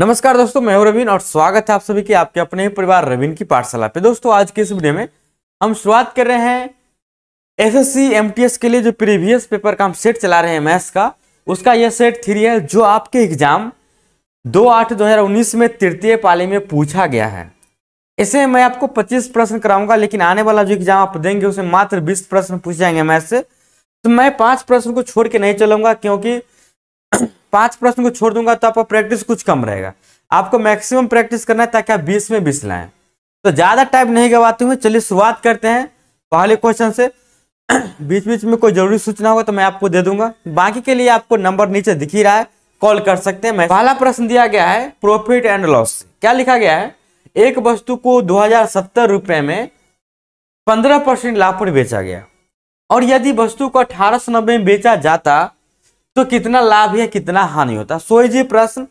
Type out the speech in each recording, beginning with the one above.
नमस्कार दोस्तों मैं हूं रवीन और स्वागत है आप सभी के आपके अपने परिवार रवीन की पाठशाला पे दोस्तों आज के इस वीडियो में हम शुरुआत कर रहे हैं एसएससी एमटीएस के लिए जो प्रीवियस पेपर का हम सेट चला रहे हैं मैथ्स का उसका यह सेट थ्री है जो आपके एग्जाम दो आठ दो हजार उन्नीस में तृतीय पाली में पूछा गया है इसे मैं आपको पच्चीस प्रश्न कराऊंगा लेकिन आने वाला जो एग्जाम आप देंगे उसमें मात्र बीस प्रश्न पूछ जाएंगे मैथ से तो मैं पांच प्रश्न को छोड़ के नहीं चलूंगा क्योंकि पांच प्रश्न को छोड़ दूंगा तो आपका प्रैक्टिस कुछ कम रहेगा आपको मैक्सिमम प्रैक्टिस करना है ताकि आप बीस में बीस लाएं तो ज्यादा टाइम नहीं गवाते हुए चलिए शुरुआत करते हैं पहले क्वेश्चन से बीच बीच में कोई जरूरी सूचना होगा तो मैं आपको दे दूंगा बाकी के लिए आपको नंबर नीचे दिख ही रहा है कॉल कर सकते हैं पहला प्रश्न दिया गया है प्रॉफिट एंड लॉस क्या लिखा गया है एक वस्तु को दो रुपए में पंद्रह परसेंट लाभ पर बेचा गया और यदि वस्तु को अठारह में बेचा जाता तो कितना लाभ या कितना हानि होता है सोई जी प्रश्न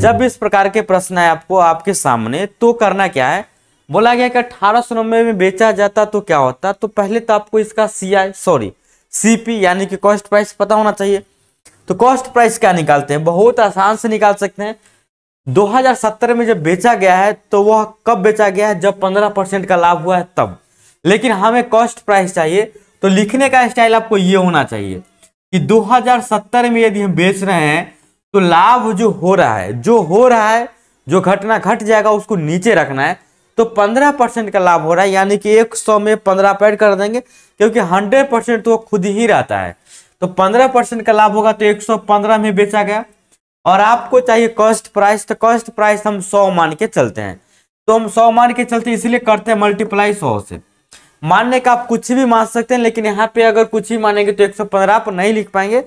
जब इस प्रकार के प्रश्न आए आपको आपके सामने तो करना क्या है बोला गया कि अठारह सौ नब्बे में बेचा जाता तो क्या होता तो पहले तो आपको इसका सी आई सॉरी सीपी यानी कि कॉस्ट प्राइस पता होना चाहिए तो कॉस्ट प्राइस क्या निकालते हैं बहुत आसान से निकाल सकते हैं 2017 में जब बेचा गया है तो वह कब बेचा गया है जब 15 परसेंट का लाभ हुआ है तब लेकिन हमें कॉस्ट प्राइस चाहिए तो लिखने का स्टाइल आपको ये होना चाहिए कि 2070 में यदि हम बेच रहे हैं तो लाभ जो हो रहा है जो हो रहा है जो घटना घट जाएगा उसको नीचे रखना है तो 15 परसेंट का लाभ हो रहा है यानी कि 100 में 15 पैड कर देंगे क्योंकि 100 परसेंट तो खुद ही रहता है तो 15 परसेंट का लाभ होगा तो 115 में बेचा गया और आपको चाहिए कॉस्ट प्राइस तो कॉस्ट प्राइस हम सौ मान के चलते हैं तो हम सौ मान के चलते इसलिए करते हैं मल्टीप्लाई सौ से मानने का आप कुछ भी मान सकते हैं लेकिन यहाँ पे अगर कुछ भी मानेंगे तो 115 आप नहीं लिख पाएंगे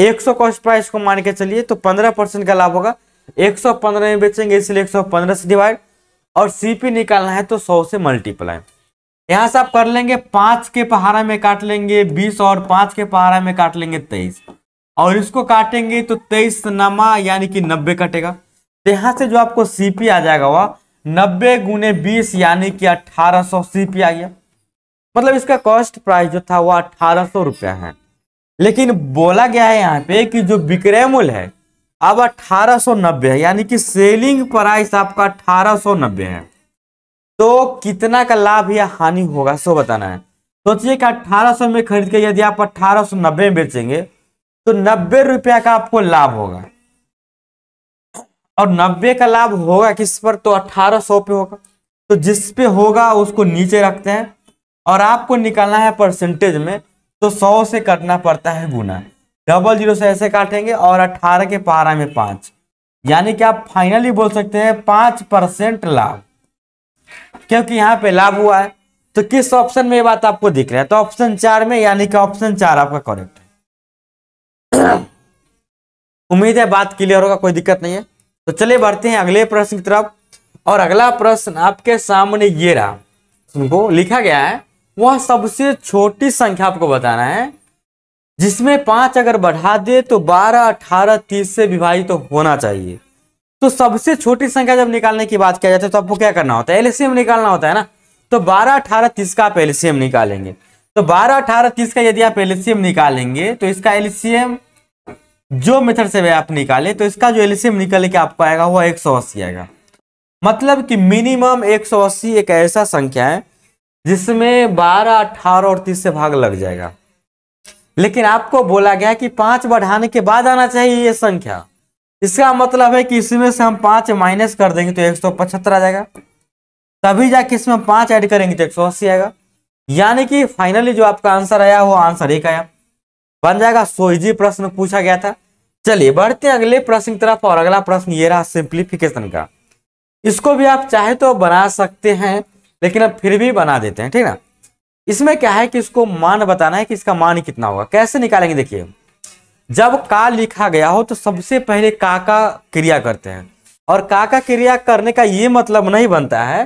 100 कॉस्ट प्राइस को मान के चलिए तो 15 परसेंट का लाभ होगा 115 में बेचेंगे इसलिए 115 से डिवाइड और सीपी निकालना है तो 100 से मल्टीप्लाई यहाँ से आप कर लेंगे पांच के पहाड़ा में काट लेंगे बीस और पांच के पहाड़ा में काट लेंगे तेईस और इसको काटेंगे तो तेईस नमा यानी कि नब्बे कटेगा तो यहाँ से जो आपको सीपी आ जाएगा वह नब्बे गुने बीस यानी कि अट्ठारह सौ सीपी आ गया मतलब इसका कॉस्ट प्राइस जो था वो अठारह सौ रुपया है लेकिन बोला गया है यहाँ पे कि जो विक्रय मूल्य है अब अठारह सौ नब्बे है यानी कि सेलिंग प्राइस आपका अठारह सौ नब्बे है तो कितना का लाभ या हानि होगा सो बताना है सोचिए कि अठारह सौ में खरीद के यदि आप अठारह सौ नब्बे में बेचेंगे तो नब्बे रुपया का आपको लाभ होगा और नब्बे का लाभ होगा किस पर तो अठारह सौ पे होगा तो जिस पे होगा उसको नीचे रखते हैं और आपको निकालना है परसेंटेज में तो सौ से करना पड़ता है गुना डबल जीरो से ऐसे काटेंगे और अठारह के पारा में पांच यानी कि आप फाइनली बोल सकते हैं पांच परसेंट लाभ क्योंकि यहां पे लाभ हुआ है तो किस ऑप्शन में ये बात आपको दिख रहा है तो ऑप्शन चार में यानी कि ऑप्शन चार आपका करेक्ट है उम्मीद है बात क्लियर होगा कोई दिक्कत नहीं है तो चलिए बढ़ते हैं अगले प्रश्न की तरफ और अगला प्रश्न आपके सामने ये रहा उनको लिखा गया है वह सबसे छोटी संख्या आपको बताना है जिसमें पांच अगर बढ़ा दे तो बारह अठारह तीस से विभाजित तो होना चाहिए तो सबसे छोटी संख्या जब निकालने की बात किया जाती है तो आपको क्या करना होता है एलसीएम निकालना होता है ना तो बारह अठारह तीस का आप एलसीएम निकालेंगे तो बारह अठारह तीस का यदि आप एलसीएम निकालेंगे तो इसका एलसीएम जो मेथड से आप निकालें तो इसका जो एलसीएम निकल के आपको आएगा वो एक सौ अस्सी आएगा मतलब कि मिनिमम एक सौ अस्सी एक ऐसा संख्या है जिसमें 12, 18 और 30 से भाग लग जाएगा लेकिन आपको बोला गया कि पांच बढ़ाने के बाद आना चाहिए ये संख्या इसका मतलब है कि इसमें से हम पांच माइनस कर देंगे तो एक सौ पचहत्तर आ जाएगा तभी जाके इसमें पांच ऐड करेंगे तो एक सौ अस्सी आएगा यानी कि फाइनली जो आपका आंसर आया वो आंसर एक आया बन जाएगा सो इजी प्रश्न पूछा गया था चलिए बढ़ते हैं अगले प्रश्न की तरफ और अगला प्रश्न ये रहा सिंप्लीफिकेशन का इसको भी आप चाहे तो बना सकते हैं लेकिन अब फिर भी बना देते हैं ठीक ना इसमें क्या है कि इसको मान बताना है कि इसका मान कितना होगा कैसे निकालेंगे देखिए जब का लिखा गया हो तो सबसे पहले का का क्रिया करते हैं और का का क्रिया करने का ये मतलब नहीं बनता है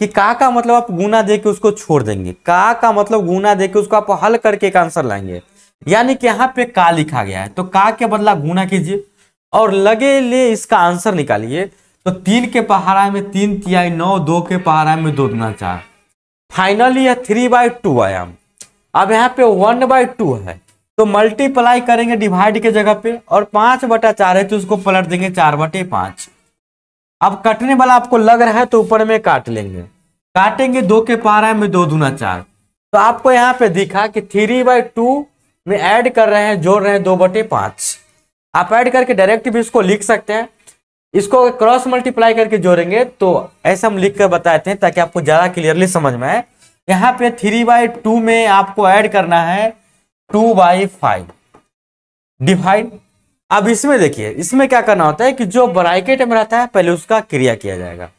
कि का का मतलब आप गुना दे के उसको छोड़ देंगे का का मतलब गुना दे के उसको आप हल करके एक आंसर लाएंगे यानी कि यहाँ पे का लिखा गया है तो का के बदला गुना कीजिए और लगे ले इसका आंसर निकालिए तो तीन के पहाड़ा में तीन तिहाई नौ दो के पहाड़ा में दो दुना चार फाइनली यह थ्री बाई टू आया अब यहाँ पे वन बाई टू है तो मल्टीप्लाई करेंगे डिवाइड के जगह पे और पांच बटा चार है तो उसको पलट देंगे चार बटे पांच अब कटने वाला आपको लग रहा है तो ऊपर में काट लेंगे काटेंगे दो के पहाड़ा में दो दुना चार तो आपको यहाँ पे दिखा कि थ्री बाई टू में एड कर रहे हैं जोड़ रहे हैं दो बटे पांच आप ऐड करके डायरेक्ट भी इसको लिख सकते हैं इसको क्रॉस मल्टीप्लाई करके जोड़ेंगे तो ऐसा हम लिख कर बताते हैं ताकि आपको ज़्यादा क्लियरली समझ में आए यहाँ पे थ्री बाई टू में आपको ऐड करना है टू बाई फाइव डिवाइड अब इसमें देखिए इसमें क्या करना होता है कि जो ब्राइकेट में रहता है पहले उसका क्रिया किया जाएगा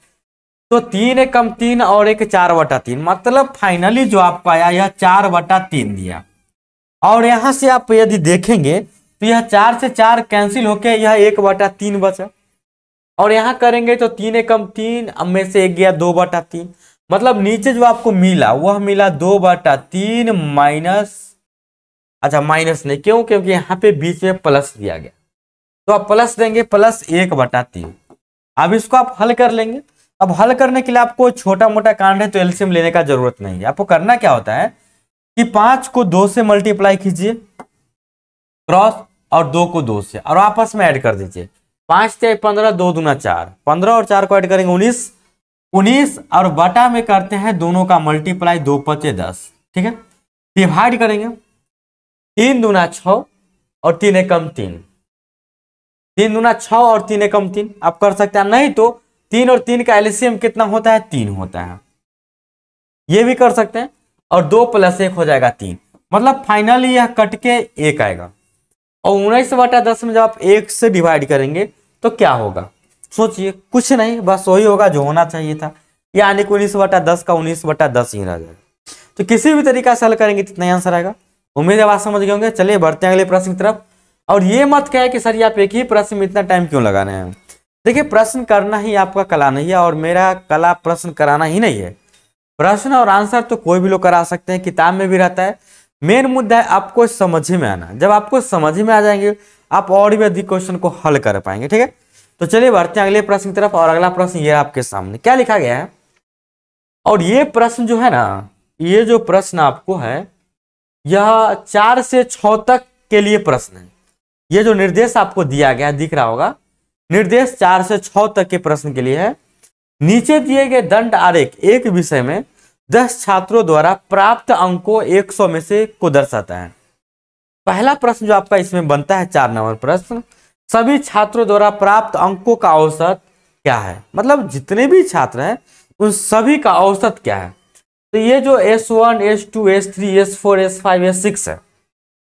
तो तीन एक कम तीन और एक चार वटा तीन मतलब फाइनली जो आपको आया यह चार वटा तीन दिया और यहां से आप यदि देखेंगे तो यह चार से चार कैंसिल होके यह एक वटा तीन बचा और यहाँ करेंगे तो तीन एकम तीन अब में से एक गया दो बटा तीन मतलब नीचे जो आपको मिला वह मिला दो बटा तीन माइनस अच्छा माइनस नहीं क्यों क्योंकि यहाँ पे बीच में प्लस दिया गया तो आप प्लस देंगे प्लस एक बटा तीन अब इसको आप हल कर लेंगे अब हल करने के लिए आपको छोटा मोटा कांड है तो एल्सियम लेने का जरूरत नहीं है आपको करना क्या होता है कि पांच को दो से मल्टीप्लाई कीजिए क्रॉस और दो को दो से और आपस में ऐड कर दीजिए पांच त्याई पंद्रह दो दूना चार पंद्रह और चार को ऐड करेंगे उन्नीस उन्नीस और बटा में करते हैं दोनों का मल्टीप्लाई दो पचे दस ठीक है डिवाइड करेंगे तीन दूना छ और तीन एकम तीन तीन दूना छ और तीन एकम तीन आप कर सकते हैं नहीं तो तीन और तीन का एलसीएम कितना होता है तीन होता है ये भी कर सकते हैं और दो प्लस एक हो जाएगा तीन मतलब फाइनली यह कट के एक आएगा और उन्नीस बटा दस में जब आप एक से डिवाइड करेंगे तो क्या होगा सोचिए कुछ नहीं बस वही होगा जो होना चाहिए था यानी कि उन्नीस बटा दस का उन्नीस बटा दस ही रह जाएगा तो किसी भी तरीका से हल करेंगे तो इतना आंसर आएगा उम्मीद है बात समझ गए होंगे चलिए बढ़ते हैं अगले प्रश्न की तरफ और ये मत कहे कि सर आप एक ही प्रश्न में इतना टाइम क्यों लगा रहे हैं देखिए प्रश्न करना ही आपका कला नहीं है और मेरा कला प्रश्न कराना ही नहीं है प्रश्न और आंसर तो कोई भी लोग करा सकते हैं किताब में भी रहता है मेन मुद्दा है आपको समझ में आना जब आपको समझ में आ जाएंगे आप और भी अधिक क्वेश्चन को हल कर पाएंगे ठीक है तो चलिए बढ़ते हैं अगले प्रश्न की तरफ और अगला प्रश्न ये आपके सामने क्या लिखा गया है और ये प्रश्न जो है ना ये जो प्रश्न आपको है यह चार से छ तक के लिए प्रश्न है ये जो निर्देश आपको दिया गया दिख रहा होगा निर्देश चार से छ तक के प्रश्न के लिए है नीचे दिए गए दंड आरेख एक विषय में दस छात्रों द्वारा प्राप्त अंकों एक सौ में से को दर्शाता है पहला प्रश्न जो आपका इसमें बनता है चार नंबर प्रश्न सभी छात्रों द्वारा प्राप्त अंकों का औसत क्या है मतलब जितने भी छात्र हैं उन सभी का औसत क्या है तो ये जो S one S two S three S four S five S six है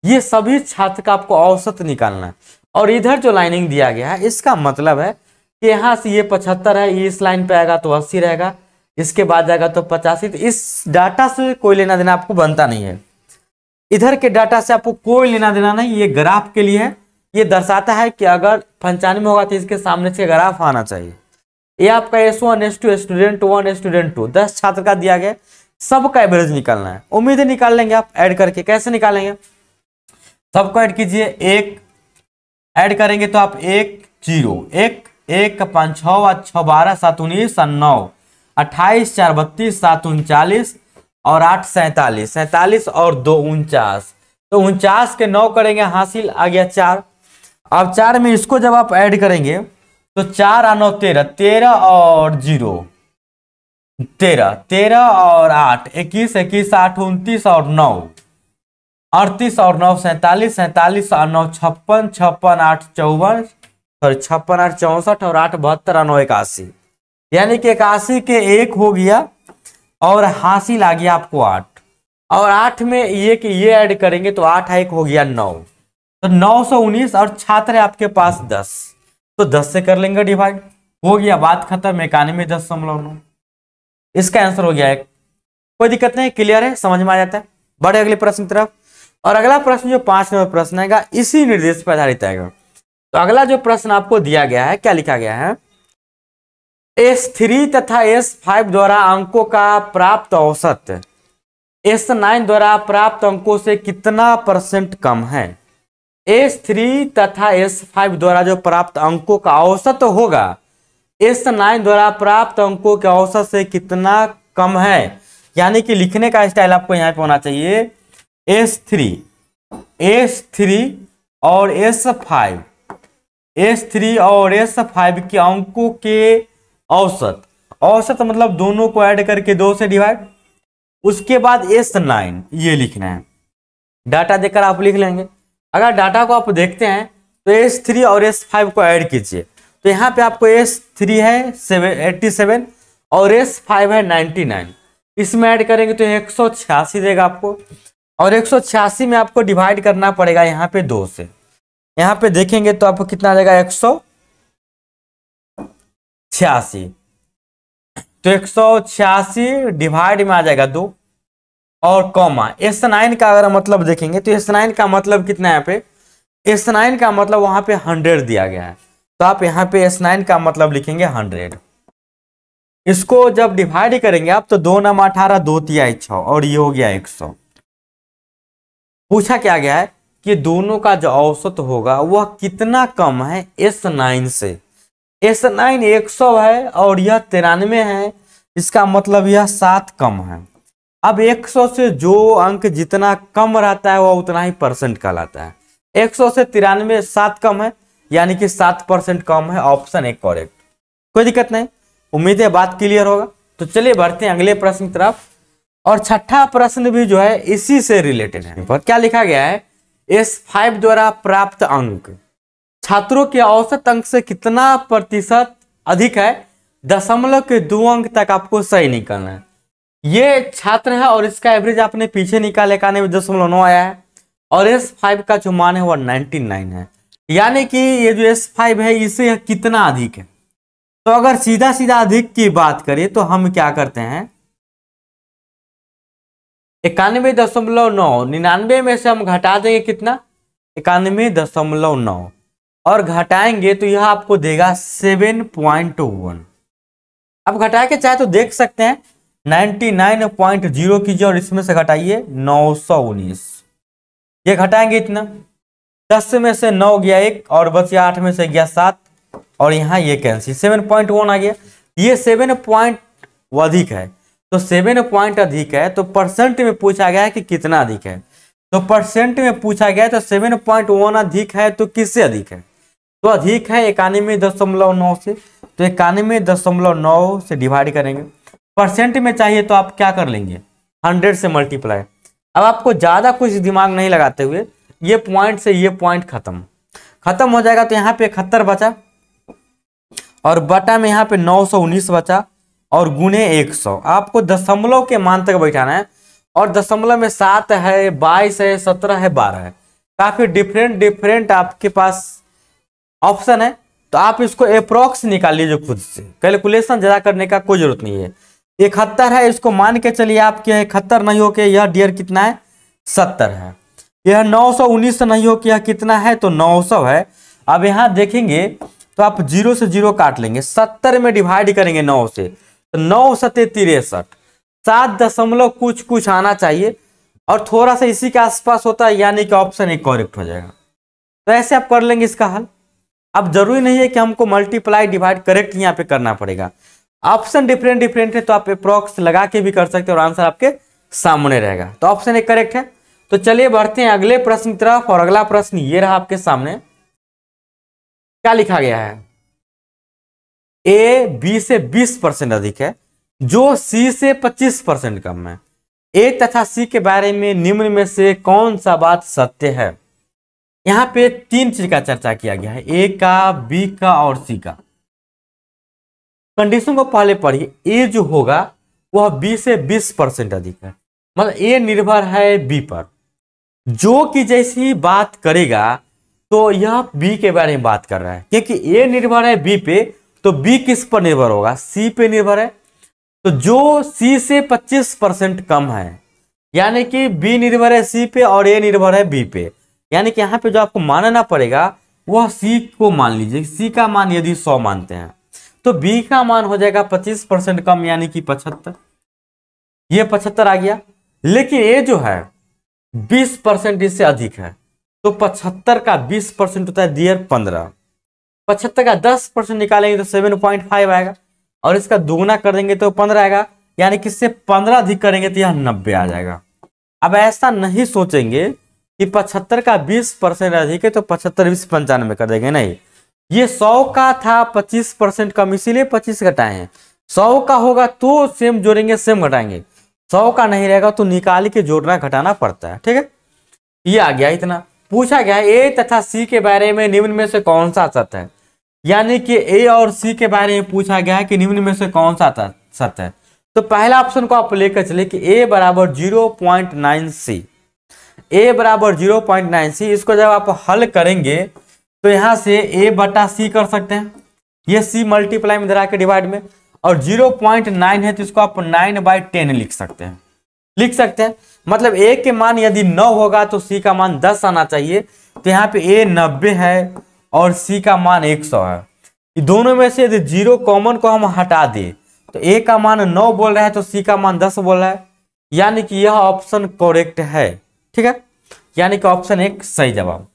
ये सभी छात्र का आपको औसत निकालना है और इधर जो लाइनिंग दिया गया है इसका मतलब है कि यहाँ से ये पचहत्तर है इस लाइन पे आएगा तो अस्सी रहेगा इसके बाद जाएगा तो पचासी तो इस डाटा से कोई लेना देना आपको बनता नहीं है इधर के डाटा से आपको कोई लेना देना नहीं ये ग्राफ के लिए है ये दर्शाता है कि अगर पंचानवे होगा तो इसके सामने से ग्राफ आना चाहिए ये आपका S one S two student one student two दस छात्र का दिया गया सबका एवरेज निकालना है उम्मीद निकाल लेंगे आप ऐड करके कैसे निकालेंगे सबको ऐड कीजिए एक ऐड करेंगे तो आप एक जीरो एक एक पाँच छः छः बारह सात उन्नीस नौ अट्ठाईस चार बत्तीस सात उनचालीस और आठ सैतालीस सैतालीस और दो उनचास तो उनचास के नौ करेंगे हासिल आ गया चार अब चार में इसको जब आप ऐड करेंगे तो चार आ नौ तेरह तेरह और जीरो तेरह तेरह और आठ इक्कीस इक्कीस आठ उनतीस और नौ अड़तीस और नौ सैतालीस सैतालीस और नौ छप्पन छप्पन आठ चौवन सॉरी छप्पन आठ चौंसठ और आठ बहत्तर और नौ इक्यासी यानी कि इक्यासी के एक हो गया और हासिल आ गया आपको आठ और आठ में ये कि ये ऐड करेंगे तो आठ एक हो गया नौ तो नौ सौ उन्नीस और छात्र है आपके पास दस तो दस से कर लेंगे डिवाइड हो गया बात खत्म दस दशमलव नौ इसका आंसर हो गया एक कोई दिक्कत नहीं क्लियर है समझ में आ जाता है बड़े अगले प्रश्न की तरफ और अगला प्रश्न जो पांच नंबर प्रश्न आएगा इसी निर्देश पर आधारित आएगा तो अगला जो प्रश्न आपको दिया गया है क्या लिखा गया है एस थ्री तथा एस फाइव द्वारा अंकों का प्राप्त औसत एस नाइन द्वारा प्राप्त अंकों से कितना परसेंट कम है एस थ्री तथा एस फाइव द्वारा जो प्राप्त अंकों का औसत होगा एस नाइन द्वारा प्राप्त अंकों के औसत से कितना कम है यानी कि लिखने का स्टाइल आपको यहाँ पे होना चाहिए एस थ्री एस थ्री और एस फाइव एस थ्री और एस फाइव के अंकों के औसत औसत मतलब दोनों को ऐड करके दो से डिवाइड उसके बाद एस नाइन ये लिखना है डाटा देखकर आप लिख लेंगे अगर डाटा को आप देखते हैं तो एस थ्री और एस फाइव को ऐड कीजिए तो यहाँ पे आपको एस थ्री है सेवन एट्टी सेवन और एस फाइव है नाइन्टी नाइन इसमें ऐड करेंगे तो एक सौ छियासी देगा आपको और एक सौ छियासी में आपको डिवाइड करना पड़ेगा यहाँ पे दो से यहाँ पे देखेंगे तो आपको कितना देगा एक सौ छियासी तो एक सौ छियासी डिवाइड में आ जाएगा दो और कॉमा एस नाइन का अगर मतलब देखेंगे तो एस नाइन का मतलब कितना यहाँ पे एस नाइन का मतलब वहां पे हंड्रेड दिया गया है तो आप यहाँ पे एस नाइन का मतलब लिखेंगे हंड्रेड इसको जब डिवाइड करेंगे आप तो दो नम अठारह दो तिहाई छ और ये हो गया एक सौ पूछा क्या गया है कि दोनों का जो औसत होगा वह कितना कम है एस नाइन से एस नाइन एक सौ है और यह तिरानवे है इसका मतलब यह सात कम है अब 100 से जो अंक जितना कम रहता है वह उतना ही परसेंट कहलाता है 100 से तिरानवे सात कम है यानी कि सात परसेंट कम है ऑप्शन ए करेक्ट कोई दिक्कत नहीं उम्मीद है बात क्लियर होगा तो चलिए बढ़ते हैं अगले प्रश्न की तरफ और छठा प्रश्न भी जो है इसी से रिलेटेड है क्या लिखा गया है एस फाइव द्वारा प्राप्त अंक छात्रों के औसत अंक से कितना प्रतिशत अधिक है दशमलव के दो अंक तक आपको सही निकलना है ये छात्र है और इसका एवरेज आपने पीछे निकाले का दशमलव नौ आया है और एस फाइव का जो मान है वह नाइनटी नाइन है यानी कि ये जो एस फाइव है इसे कितना अधिक है तो अगर सीधा सीधा अधिक की बात करें तो हम क्या करते हैं इक्यानवे दशमलव नौ निन्यानवे में से हम घटा देंगे कितना इक्यानवे दशमलव नौ और घटाएंगे तो यह आपको देगा सेवन पॉइंट वन आप घटा के चाहे तो देख सकते हैं नाइन्टी नाइन पॉइंट जीरो कीजिए और इसमें से घटाइए नौ सौ उन्नीस ये घटाएंगे इतना दस में से नौ गया एक और बस या आठ में से गया सात और यहाँ ये कैंसिल सेवन पॉइंट वन आ गया ये सेवन पॉइंट अधिक है तो सेवन पॉइंट अधिक है तो परसेंट में पूछा गया है कि कितना अधिक है तो परसेंट में पूछा गया है तो सेवन पॉइंट वन अधिक है तो किससे अधिक है तो अधिक है इक्यानवे दशमलव नौ से तो इक्यानवे दशमलव नौ से डिवाइड करेंगे परसेंट में चाहिए तो आप क्या कर लेंगे हंड्रेड से मल्टीप्लाई अब आपको ज़्यादा कुछ दिमाग नहीं लगाते हुए ये पॉइंट से ये पॉइंट खत्म खत्म हो जाएगा तो यहाँ पे इकहत्तर बचा और बटा में यहाँ पे 919 बचा और गुने 100 आपको दशमलव के मान तक बैठाना है और दशमलव में सात है बाईस है सत्रह है बारह है काफ़ी डिफरेंट डिफरेंट आपके पास ऑप्शन है तो आप इसको अप्रोक्स निकाल लीजिए खुद से कैलकुलेशन ज़्यादा करने का कोई जरूरत नहीं है इकहत्तर है इसको मान के चलिए आपके इकहत्तर नहीं हो के यह डियर कितना है सत्तर है यह नौ सौ उन्नीस से नहीं हो कि यह कितना है तो नौ सौ है अब यहाँ देखेंगे तो आप जीरो से जीरो काट लेंगे सत्तर में डिवाइड करेंगे नौ से तो नौ सत्य तिरसठ सात दशमलव कुछ कुछ आना चाहिए और थोड़ा सा इसी के आसपास होता है यानी कि ऑप्शन एक करेक्ट हो जाएगा तो ऐसे आप कर लेंगे इसका हल अब जरूरी नहीं है कि हमको मल्टीप्लाई डिवाइड करेक्ट यहाँ पे करना पड़ेगा ऑप्शन डिफरेंट डिफरेंट है तो आप अप्रोक्स लगा के भी कर सकते हो और आंसर आपके सामने रहेगा तो ऑप्शन ए करेक्ट है तो चलिए बढ़ते हैं अगले प्रश्न की तरफ और अगला प्रश्न ये रहा आपके सामने क्या लिखा गया है ए बी से 20 परसेंट अधिक है जो सी से 25 परसेंट कम है ए तथा सी के बारे में निम्न में से कौन सा बात सत्य है यहाँ पे तीन चीज का चर्चा किया गया है ए का बी का और सी का कंडीशन को पहले पढ़िए ए जो होगा वह बी से बीस परसेंट अधिक है मतलब ए निर्भर है बी पर जो कि जैसी बात करेगा तो यह बी के बारे में बात कर रहा है क्योंकि ए निर्भर है बी पे तो बी किस पर निर्भर होगा सी पे निर्भर है तो जो सी से 25 परसेंट कम है यानी कि बी निर्भर है सी पे और ए निर्भर है बी पे यानी कि यहाँ पे जो आपको मानना पड़ेगा वह सी को मान लीजिए सी का मान यदि सौ मानते हैं तो बी का मान हो जाएगा पच्चीस परसेंट कम यानी कि पचहत्तर ये पचहत्तर आ गया लेकिन ए जो है बीस परसेंट इससे अधिक है तो पचहत्तर का बीस परसेंट होता है दियर पंद्रह पचहत्तर का दस परसेंट निकालेंगे तो सेवन पॉइंट फाइव आएगा और इसका दोगुना कर देंगे तो पंद्रह आएगा यानी कि इससे पंद्रह अधिक करेंगे तो यह नब्बे आ जाएगा अब ऐसा नहीं सोचेंगे कि पचहत्तर का बीस परसेंट अधिक है तो पचहत्तर बीस पंचानवे कर देंगे नहीं ये सौ का था पच्चीस परसेंट कम इसीलिए पच्चीस घटाए हैं सौ का होगा तो सेम जोड़ेंगे सेम घटाएंगे सौ का नहीं रहेगा तो निकाल के जोड़ना घटाना पड़ता है ठीक है ये आ गया इतना पूछा गया ए तथा सी के बारे में निम्न में से कौन सा सत्य है यानी कि ए और सी के बारे में पूछा गया है कि निम्न में से कौन सा सत्य है तो पहला ऑप्शन को आप लेकर चले कि ए बराबर zero point nine C A बराबर जीरो पॉइंट नाइन सी इसको जब आप हल करेंगे तो यहाँ से ए बटा सी कर सकते हैं ये सी मल्टीप्लाई में इधर के डिवाइड में और जीरो पॉइंट नाइन है तो इसको आप नाइन बाई टेन लिख सकते हैं लिख सकते हैं मतलब ए के मान यदि नौ होगा तो सी का मान दस आना चाहिए तो यहाँ पे ए नब्बे है और सी का मान एक सौ है दोनों में से यदि जीरो कॉमन को हम हटा दें तो ए का मान नौ बोल रहा है तो सी का मान दस बोल रहा है यानी कि यह ऑप्शन करेक्ट है ठीक है यानी कि ऑप्शन एक सही जवाब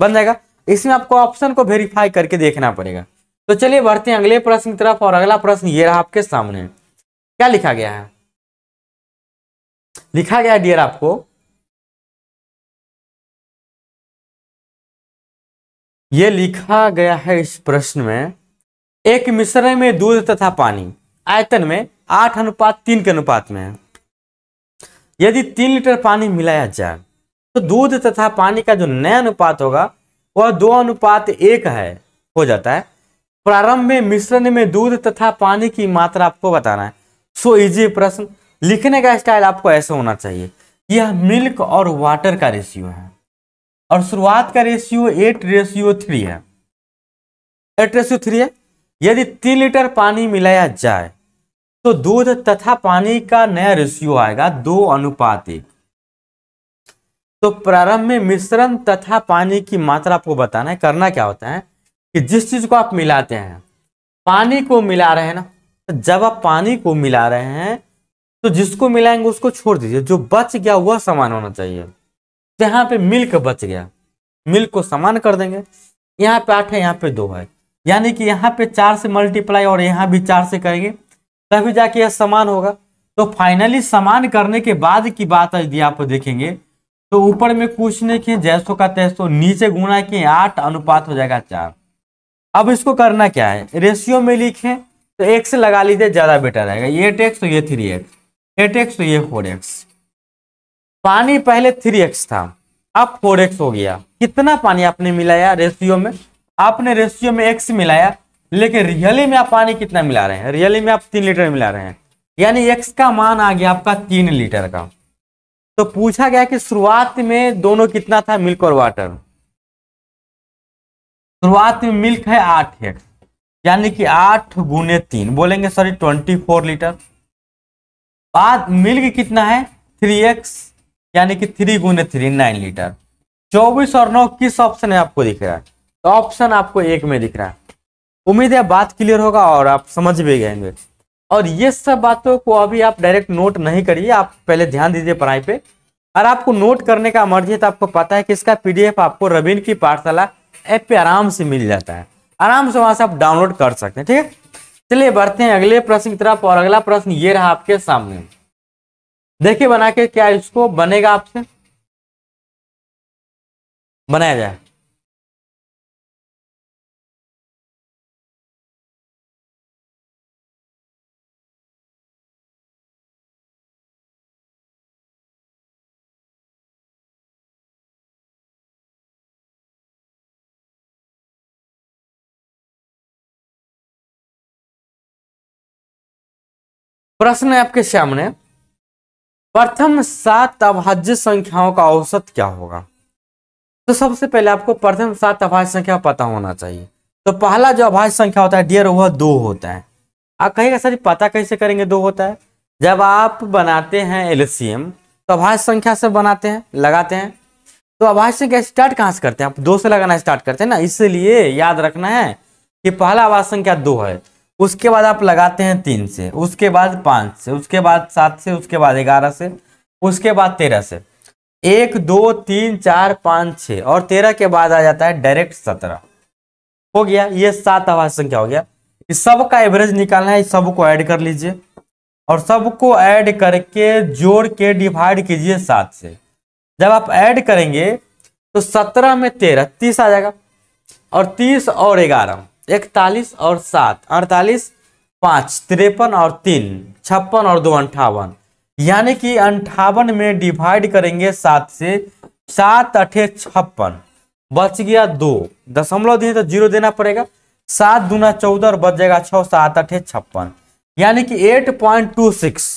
बन जाएगा इसमें आपको ऑप्शन को वेरीफाई करके देखना पड़ेगा तो चलिए बढ़ते हैं अगले प्रश्न की तरफ और अगला प्रश्न ये रहा आपके सामने क्या लिखा गया है लिखा गया डियर आपको ये लिखा गया है इस प्रश्न में एक मिश्रण में दूध तथा पानी आयतन में आठ अनुपात तीन के अनुपात में है यदि तीन लीटर पानी मिलाया जाए तो दूध तथा पानी का जो नया अनुपात होगा वह दो अनुपात एक है हो जाता है प्रारंभ में मिश्रण में दूध तथा पानी की मात्रा आपको बताना है सो इजी प्रश्न लिखने का स्टाइल आपको ऐसा होना चाहिए यह मिल्क और वाटर का रेशियो है और शुरुआत का रेशियो एट रेशियो थ्री है एट रेशियो थ्री है यदि तीन लीटर पानी मिलाया जाए तो दूध तथा पानी का नया रेशियो आएगा दो अनुपात एक तो प्रारंभ में मिश्रण तथा पानी की मात्रा आपको बताना है करना क्या होता है कि जिस चीज को आप मिलाते हैं पानी को मिला रहे हैं ना तो जब आप पानी को मिला रहे हैं तो जिसको मिलाएंगे उसको छोड़ दीजिए जो बच गया वह समान होना चाहिए तो यहाँ पे मिल्क बच गया मिल्क को समान कर देंगे यहाँ पे आठ है यहाँ पे दो है यानी कि यहाँ पे चार से मल्टीप्लाई और यहाँ भी चार से करेंगे तभी जाके यह समान होगा तो फाइनली समान करने के बाद की बात यदि आप देखेंगे तो ऊपर में कुछ नहीं किए जैसो का तैसो नीचे गुणा किए आठ अनुपात हो जाएगा चार अब इसको करना क्या है रेशियो में लिखें तो एक्स लगा लीजिए ज्यादा बेटर रहेगा एट एक्स तो ये थ्री एक्स एट एक्स तो ये फोर एक्स पानी पहले थ्री एक्स था अब फोर एक्स हो गया कितना पानी आपने मिलाया रेशियो में आपने रेशियो में एक्स मिलाया लेकिन रियली में आप पानी कितना मिला रहे हैं रियली में आप तीन लीटर मिला रहे हैं यानी एक्स का मान आ गया आपका तीन लीटर का तो पूछा गया कि शुरुआत में दोनों कितना था मिल्क और वाटर शुरुआत में मिल्क है आठ एक्स यानी कि आठ गुने तीन बोलेंगे सॉरी ट्वेंटी फोर लीटर बाद मिल्क कितना है थ्री एक्स यानी कि थ्री गुने थ्री नाइन लीटर चौबीस और नौ किस ऑप्शन है आपको दिख रहा है तो ऑप्शन आपको एक में दिख रहा है उम्मीद है बात क्लियर होगा और आप समझ भी गएंगे और ये सब बातों को अभी आप डायरेक्ट नोट नहीं करिए आप पहले ध्यान दीजिए पढ़ाई पे और आपको नोट करने का मर्जी है तो आपको पता है कि इसका पीडीएफ आपको रवीन की पाठशाला ऐप पे आराम से मिल जाता है आराम से वहां से आप डाउनलोड कर सकते हैं ठीक है चलिए बढ़ते हैं अगले प्रश्न की तरफ और अगला प्रश्न ये रहा आपके सामने देखिए बना के क्या इसको बनेगा आपसे बनाया जाए प्रश्न है आपके सामने प्रथम सात अभाज्य संख्याओं का औसत क्या होगा तो सबसे पहले आपको प्रथम सात अभाज्य संख्या पता होना चाहिए तो पहला जो अभाज्य संख्या होता है डियर वह दो होता है आप कहेगा सर पता कैसे करेंगे दो होता है जब आप बनाते हैं एलसीएम तो अभाज्य संख्या से बनाते हैं लगाते हैं तो अभाज्य संख्या स्टार्ट कहाँ से करते हैं आप दो से लगाना स्टार्ट करते हैं ना इसलिए याद रखना है कि पहला अभाज्य संख्या दो है उसके बाद आप लगाते हैं तीन से उसके बाद पाँच से उसके बाद सात से उसके बाद ग्यारह से उसके बाद तेरह से एक दो तीन चार पाँच छः और तेरह के बाद आ जाता है डायरेक्ट सत्रह हो गया ये सात आवास संख्या हो गया इस सब का एवरेज निकालना है सब को ऐड कर लीजिए और सबको ऐड करके जोड़ के डिवाइड कीजिए सात से जब आप ऐड करेंगे तो सत्रह में तेरह तीस आ जाएगा और तीस और ग्यारह इकतालीस और सात अड़तालीस पाँच तिरपन और तीन छप्पन और दो अंठावन यानी कि अंठावन में डिवाइड करेंगे सात से सात अठे छप्पन बच गया दो दशमलव दिए तो जीरो देना पड़ेगा सात दूना चौदह और बच जाएगा छः सात अठे छप्पन यानी कि एट पॉइंट टू सिक्स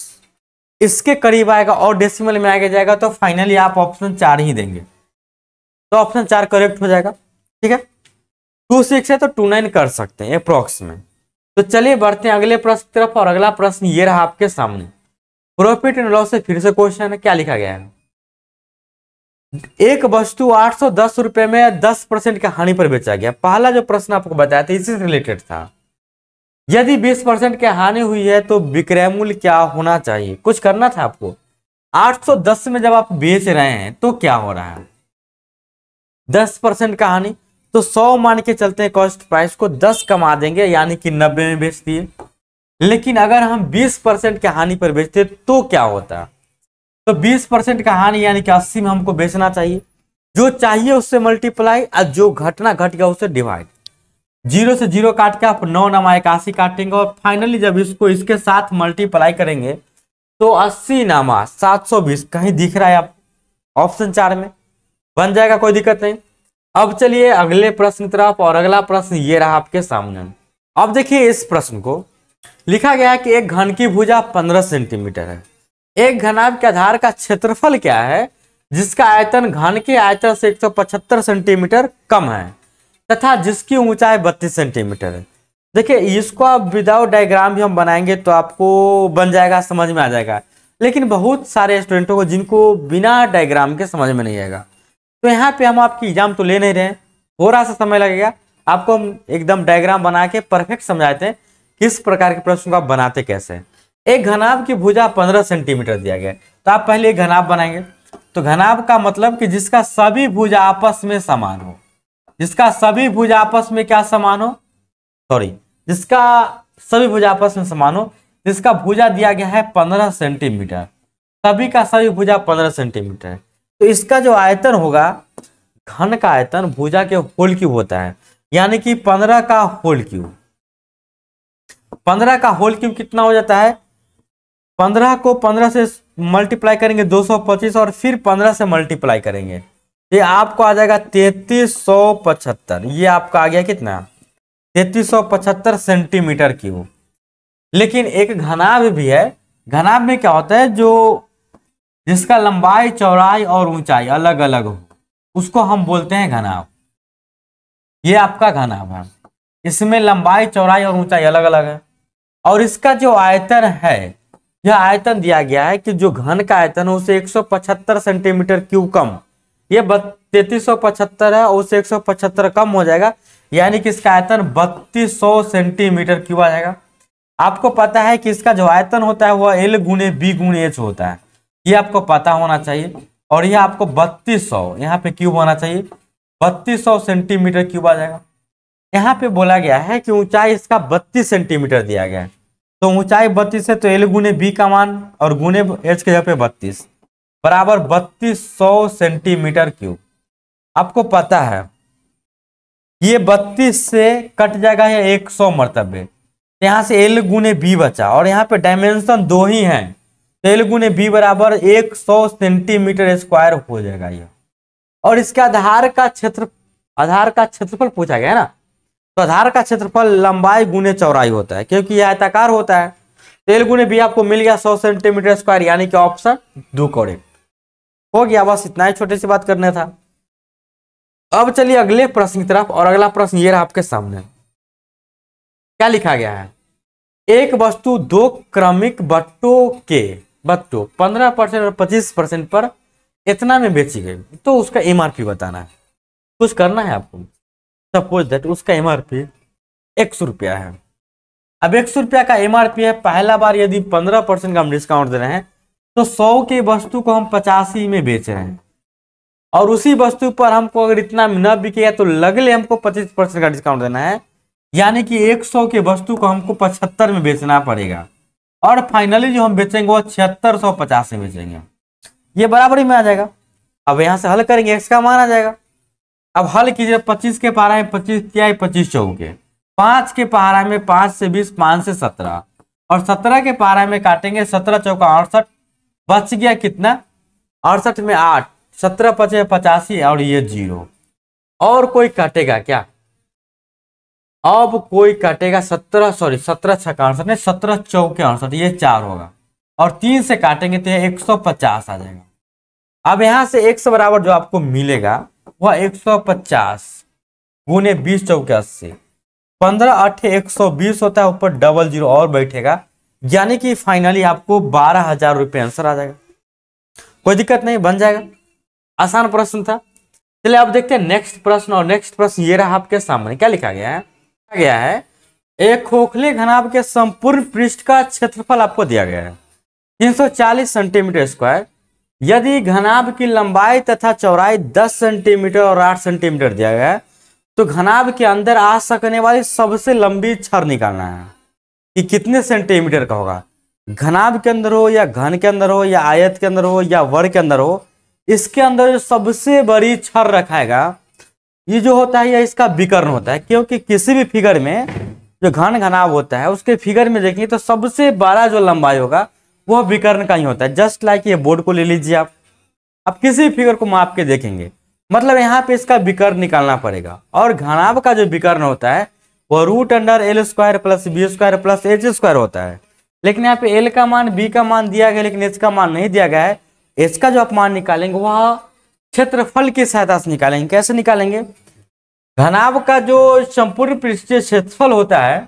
इसके करीब आएगा और डेसिमल में आगे जाएगा तो फाइनली आप ऑप्शन चार ही देंगे तो ऑप्शन चार करेक्ट हो जाएगा ठीक है टू सिक्स है तो टू नाइन कर सकते हैं अप्रोक्स में तो चलिए बढ़ते हैं अगले प्रश्न की तरफ और अगला प्रश्न ये रहा आपके सामने प्रॉफिट एंड लॉस से फिर से क्वेश्चन है क्या लिखा गया है एक वस्तु आठ सौ दस रुपए में दस परसेंट की हानि पर बेचा गया पहला जो प्रश्न आपको बताया था इसी से रिलेटेड था यदि बीस परसेंट की हानि हुई है तो विक्रय मूल्य क्या होना चाहिए कुछ करना था आपको 810 में जब आप बेच रहे हैं तो क्या हो रहा है 10 परसेंट का हानि तो सौ मान के चलते हैं कॉस्ट प्राइस को दस कमा देंगे यानी कि नब्बे में बेच दिए लेकिन अगर हम बीस परसेंट के हानि पर बेचते तो क्या होता तो बीस परसेंट का हानि यानी कि अस्सी में हमको बेचना चाहिए जो चाहिए उससे मल्टीप्लाई और जो घटना घट गया उससे डिवाइड जीरो से जीरो काट के आप नौ नामा इक्यासी काटेंगे और फाइनली जब इसको इसके साथ मल्टीप्लाई करेंगे तो अस्सी नामा सात सौ बीस कहीं दिख रहा है आप ऑप्शन चार में बन जाएगा कोई दिक्कत नहीं अब चलिए अगले प्रश्न की तरफ और अगला प्रश्न ये रहा आपके सामने अब देखिए इस प्रश्न को लिखा गया है कि एक घन की भुजा पंद्रह सेंटीमीटर है एक घनाभ के आधार का क्षेत्रफल क्या है जिसका आयतन घन के आयतन से 175 सेंटीमीटर कम है तथा जिसकी ऊंचाई बत्तीस सेंटीमीटर है देखिए इसको आप विदाउट डायग्राम भी हम बनाएंगे तो आपको बन जाएगा समझ में आ जाएगा लेकिन बहुत सारे स्टूडेंटों को जिनको बिना डायग्राम के समझ में नहीं आएगा तो यहाँ पे हम आपकी एग्जाम तो ले नहीं रहे थोड़ा सा समय लगेगा आपको हम एकदम डायग्राम बना के परफेक्ट समझाते हैं किस प्रकार के प्रश्न को आप बनाते कैसे एक घनाब की भुजा पंद्रह सेंटीमीटर दिया गया तो आप पहले एक घनाब बनाएंगे तो घनाब का मतलब कि जिसका सभी भुजा आपस में समान हो जिसका सभी भुजा आपस में क्या समान हो सॉरी जिसका सभी भुजा आपस में समान हो जिसका भुजा दिया गया है पंद्रह सेंटीमीटर सभी का सभी भुजा पंद्रह सेंटीमीटर है तो इसका जो आयतन होगा घन का आयतन भुजा के होल क्यूब होता है यानी कि पंद्रह का होल क्यूब पंद्रह का होल क्यूब कितना हो जाता है पंद्रह को पंद्रह से मल्टीप्लाई करेंगे दो सौ पच्चीस और फिर पंद्रह से मल्टीप्लाई करेंगे ये आपको आ जाएगा तैतीस सौ पचहत्तर ये आपका आ गया कितना तैतीस सौ पचहत्तर सेंटीमीटर क्यूब लेकिन एक घनाभ भी है घनाभ में क्या होता है जो जिसका लंबाई चौड़ाई और ऊंचाई अलग अलग हो उसको हम बोलते हैं घनाव ये आपका घनाव है इसमें लंबाई चौड़ाई और ऊंचाई अलग अलग है और इसका जो आयतन है यह आयतन दिया गया है कि जो घन का आयतन है उसे 175 सेंटीमीटर क्यू कम ये तैतीस है उसे 175 कम हो जाएगा यानी कि इसका आयतन बत्तीस सेंटीमीटर क्यूब आ जाएगा आपको पता है कि इसका जो आयतन होता है वह एल गुणे बी गुणे एच होता है ये आपको पता होना चाहिए और ये आपको बत्तीस सौ यहाँ पे क्यूब होना चाहिए बत्तीस सौ सेंटीमीटर क्यूब आ जाएगा यहाँ पे बोला गया है कि ऊंचाई इसका बत्तीस सेंटीमीटर दिया गया है तो ऊंचाई बत्तीस है तो एल गुने बी का मान और गुने एच के जगह पे बत्तीस बराबर बत्तीस सौ सेंटीमीटर क्यूब आपको पता है ये बत्तीस से कट जाएगा या एक सौ मरतबे यहाँ से एल गुने बी बचा और यहाँ पे डायमेंशन दो ही हैं तेलुगु ने बी बराबर एक सौ सेंटीमीटर स्क्वायर हो जाएगा यह और इसके आधार का क्षेत्र आधार का क्षेत्रफल पूछा गया ना तो आधार का क्षेत्रफल लंबाई गुने चौराई होता है क्योंकि यह आयताकार होता है तेलुगु ने भी आपको मिल गया सौ सेंटीमीटर स्क्वायर यानी कि ऑप्शन दो करेक्ट हो गया बस इतना ही छोटे से बात करने था अब चलिए अगले प्रश्न की तरफ और अगला प्रश्न ये रहा आपके सामने क्या लिखा गया है एक वस्तु दो क्रमिक बट्टों के बत्तो पंद्रह परसेंट और पच्चीस परसेंट पर इतना में बेची गई तो उसका एमआरपी बताना है कुछ करना है आपको सपोज दैट उसका एमआरपी एक सौ रुपया है अब एक सौ रुपया का एमआरपी है पहला बार यदि पंद्रह परसेंट का हम डिस्काउंट दे रहे हैं तो सौ के वस्तु को हम पचासी में बेच रहे हैं और उसी वस्तु पर हमको अगर इतना न बिकेगा तो लगले हमको पच्चीस परसेंट का डिस्काउंट देना है यानी कि एक सौ के वस्तु को हमको पचहत्तर में बेचना पड़ेगा और फाइनली जो हम बेचेंगे वो छिहत्तर सौ पचास में बेचेंगे ये बराबरी में आ जाएगा अब यहाँ से हल करेंगे एक्स का मान आ जाएगा अब हल कीजिए पच्चीस के पारा में पच्चीस क्या पच्चीस चौके पांच के पारा में पांच से बीस पांच से सत्रह और सत्रह के पारा में काटेंगे सत्रह चौका अड़सठ बच गया कितना अड़सठ में आठ सत्रह पचे पचासी और ये जीरो और कोई काटेगा क्या अब कोई काटेगा सत्रह सॉरी सत्रह का अड़सठ नहीं सत्रह चौके अड़सठ तो ये चार होगा और तीन से काटेंगे तो एक सौ पचास आ जाएगा अब यहां से एक सौ बराबर जो आपको मिलेगा वह एक सौ पचास गुने बीस चौके अस्सी पंद्रह अठे एक सौ बीस होता है ऊपर डबल जीरो और बैठेगा यानी कि फाइनली आपको बारह हजार रुपये आंसर आ जाएगा कोई दिक्कत नहीं बन जाएगा आसान प्रश्न था चलिए अब देखते हैं नेक्स्ट प्रश्न और नेक्स्ट प्रश्न ये रहा आपके सामने क्या लिखा गया है गया है एक खोखले घनाभ के संपूर्ण पृष्ठ का क्षेत्रफल आपको दिया गया है 340 सेंटीमीटर स्क्वायर यदि घनाभ की लंबाई तथा चौड़ाई 10 सेंटीमीटर और 8 सेंटीमीटर दिया गया है तो घनाभ के अंदर आ सकने वाली सबसे लंबी छर निकालना है कि कितने सेंटीमीटर का होगा घनाभ के अंदर हो या घन के अंदर हो या आयत के अंदर हो या वर्ग के अंदर हो इसके अंदर जो सबसे बड़ी छर रखाएगा ये जो होता है यह इसका विकर्ण होता है क्योंकि किसी भी फिगर में जो घन घनाव होता है उसके फिगर में देखेंगे तो सबसे बड़ा जो लंबाई होगा वह विकर्ण का ही होता है जस्ट लाइक ये बोर्ड को ले लीजिए आप आप किसी भी फिगर को माप के देखेंगे मतलब यहाँ पे इसका विकर्ण निकालना पड़ेगा और घनाव का जो विकर्ण होता है वह root under L square plus B square plus H square होता है लेकिन यहाँ पे एल का मान बी का मान दिया गया लेकिन एच का मान नहीं दिया गया है एच का जो आप मान निकालेंगे वह क्षेत्रफल की सहायता से निकालेंगे कैसे निकालेंगे घनाभ का जो संपूर्ण पृष्ठीय क्षेत्रफल होता है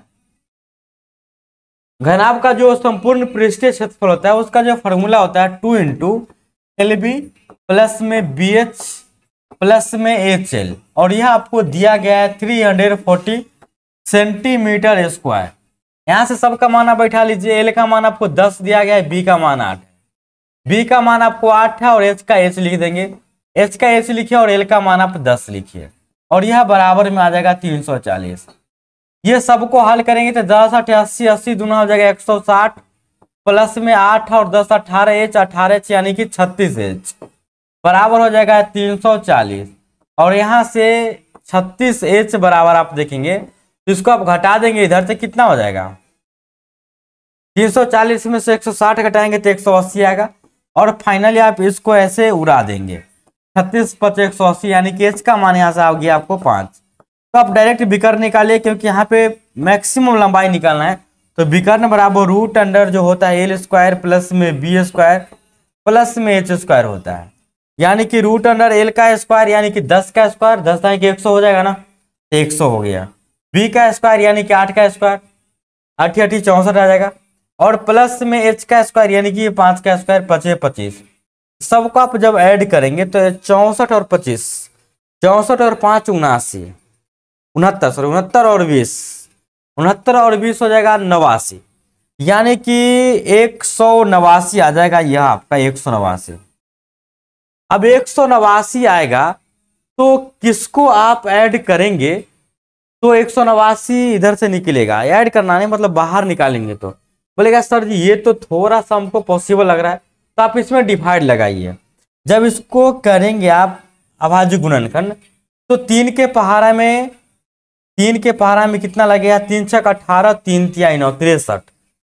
घनाभ का जो संपूर्ण पृष्ठीय क्षेत्रफल होता है उसका जो फॉर्मूला होता है two into L B plus में बी एच प्लस में एच एल और यह आपको दिया गया है three hundred forty centimetre square यहां से सबका माना बैठा लीजिए एल का मान आपको दस दिया गया है बी का मान आठ बी का मान आपको आठ है और एच का एच लिख देंगे एच का एच लिखिए और एल का मान आप दस लिखिए और यह बराबर में आ जाएगा तीन सौ चालीस ये सबको हल करेंगे तो दस अठासी अस्सी दोनों हो जाएगा एक सौ साठ प्लस में आठ और दस अठारह एच अठारह एच यानी कि छत्तीस एच बराबर हो जाएगा तीन सौ चालीस और यहाँ से छत्तीस एच बराबर आप देखेंगे इसको आप घटा देंगे इधर से कितना हो जाएगा तीन सौ चालीस में से एक सौ साठ घटाएंगे तो एक सौ अस्सी आएगा और फाइनली आप इसको ऐसे उड़ा देंगे छत्तीस पच एक सौ अस्सी यानी कि एच का मान यहाँ से आ गया आपको पाँच तो आप डायरेक्ट बिकर निकालिए क्योंकि यहाँ पे मैक्सिमम लंबाई निकालना है तो बिकर्ण बराबर रूट अंडर जो होता है एल स्क्वायर प्लस में बी स्क्वायर प्लस में एच स्क्वायर होता है यानी कि रूट अंडर एल का स्क्वायर यानी कि दस का स्क्वायर दस ताकि एक सौ हो जाएगा ना तो एक सौ हो गया बी का स्क्वायर यानी कि आठ का स्क्वायर अठी अठी चौंसठ आ जाएगा और प्लस में एच का स्क्वायर यानी कि पाँच का स्क्वायर पचे पच्चीस सबको आप जब ऐड करेंगे तो चौंसठ और पच्चीस चौंसठ और पाँच उनासी उनहत्तर सॉरी उनहत्तर और बीस उनहत्तर और बीस हो जाएगा नवासी यानी कि एक सौ नवासी आ जाएगा यह आपका एक सौ नवासी अब एक सौ नवासी आएगा तो किसको आप ऐड करेंगे तो एक सौ नवासी इधर से निकलेगा ऐड करना नहीं मतलब बाहर निकालेंगे तो बोलेगा सर जी ये तो थोड़ा सा हमको पॉसिबल लग रहा है तो आप इसमें डिवाइड लगाइए जब इसको करेंगे आप अभाज्य गुणनखंड तो तीन के पहाड़ा में तीन के पहाड़ा में कितना लगेगा तीन छक अठारह तीन तिया नौ तिरसठ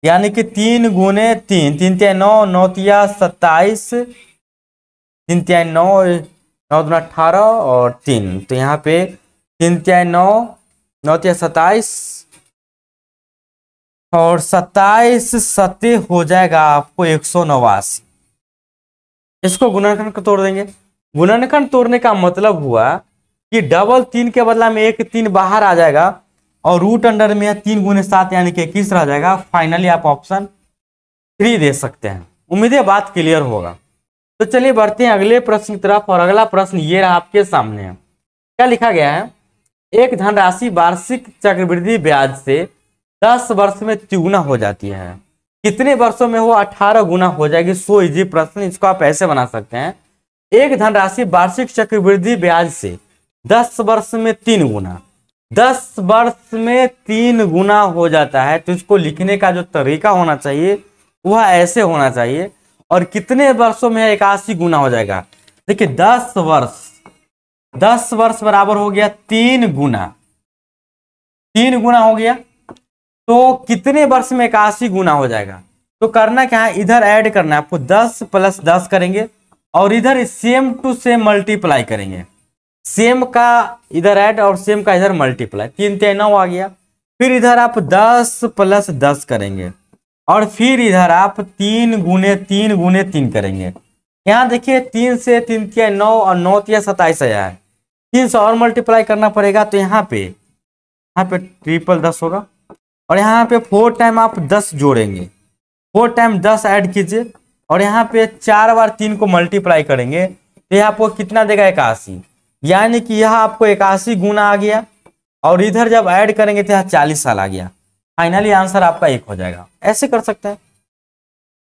यानी कि तीन गुने तीन तीन तिया नौ नौ तिया सत्ताईस तीन तिया नौ नौ दुना अठारह और तीन तो यहाँ पे तीन तिया नौ नौ तिया सत्ताईस और सत्ताईस सत्य हो जाएगा आपको एक सौ नवासी इसको गुणनखंड को तोड़ देंगे गुणनखंड तोड़ने का मतलब हुआ कि डबल तीन के बदला में एक तीन बाहर आ जाएगा और रूट अंडर में तीन गुने सात यानी कि इक्कीस रह जाएगा फाइनली आप ऑप्शन थ्री दे सकते हैं उम्मीदें बात क्लियर होगा तो चलिए बढ़ते हैं अगले प्रश्न की तरफ और अगला प्रश्न ये रहा आपके सामने है क्या लिखा गया है एक धनराशि वार्षिक चक्रवृद्धि ब्याज से दस वर्ष में तिगुना हो जाती है कितने वर्षों में वो अठारह गुना हो जाएगी सो इजी प्रश्न इसको आप ऐसे बना सकते हैं एक धनराशि वार्षिक चक्रवृद्धि ब्याज से दस वर्ष में तीन गुना दस वर्ष में तीन गुना हो जाता है तो इसको लिखने का जो तरीका होना चाहिए वह ऐसे होना चाहिए और कितने वर्षों में इक्यासी गुना हो जाएगा देखिए दस वर्ष दस वर्ष बराबर हो गया तीन गुना तीन गुना हो गया तो कितने वर्ष में इक्यासी गुना हो जाएगा तो करना क्या है इधर ऐड करना है आपको दस प्लस दस करेंगे और इधर सेम टू सेम मल्टीप्लाई करेंगे सेम का इधर ऐड और सेम का इधर मल्टीप्लाई तीन ते नौ आ गया फिर इधर आप दस प्लस दस करेंगे और फिर इधर आप तीन गुने तीन गुने तीन करेंगे यहाँ देखिए तीन से तीन तिया नौ और नौ तिया सताइस हजार तीन सौ और मल्टीप्लाई करना पड़ेगा तो यहाँ पे यहाँ पे ट्रिपल दस होगा और यहाँ पे फोर टाइम आप दस जोड़ेंगे फोर टाइम दस ऐड कीजिए और यहाँ पे चार बार तीन को मल्टीप्लाई करेंगे तो यह आपको कितना देगा इक्यासी यानी कि यह आपको इक्यासी गुना आ गया और इधर जब ऐड करेंगे तो यह चालीस साल आ गया फाइनली आंसर आपका एक हो जाएगा ऐसे कर सकते हैं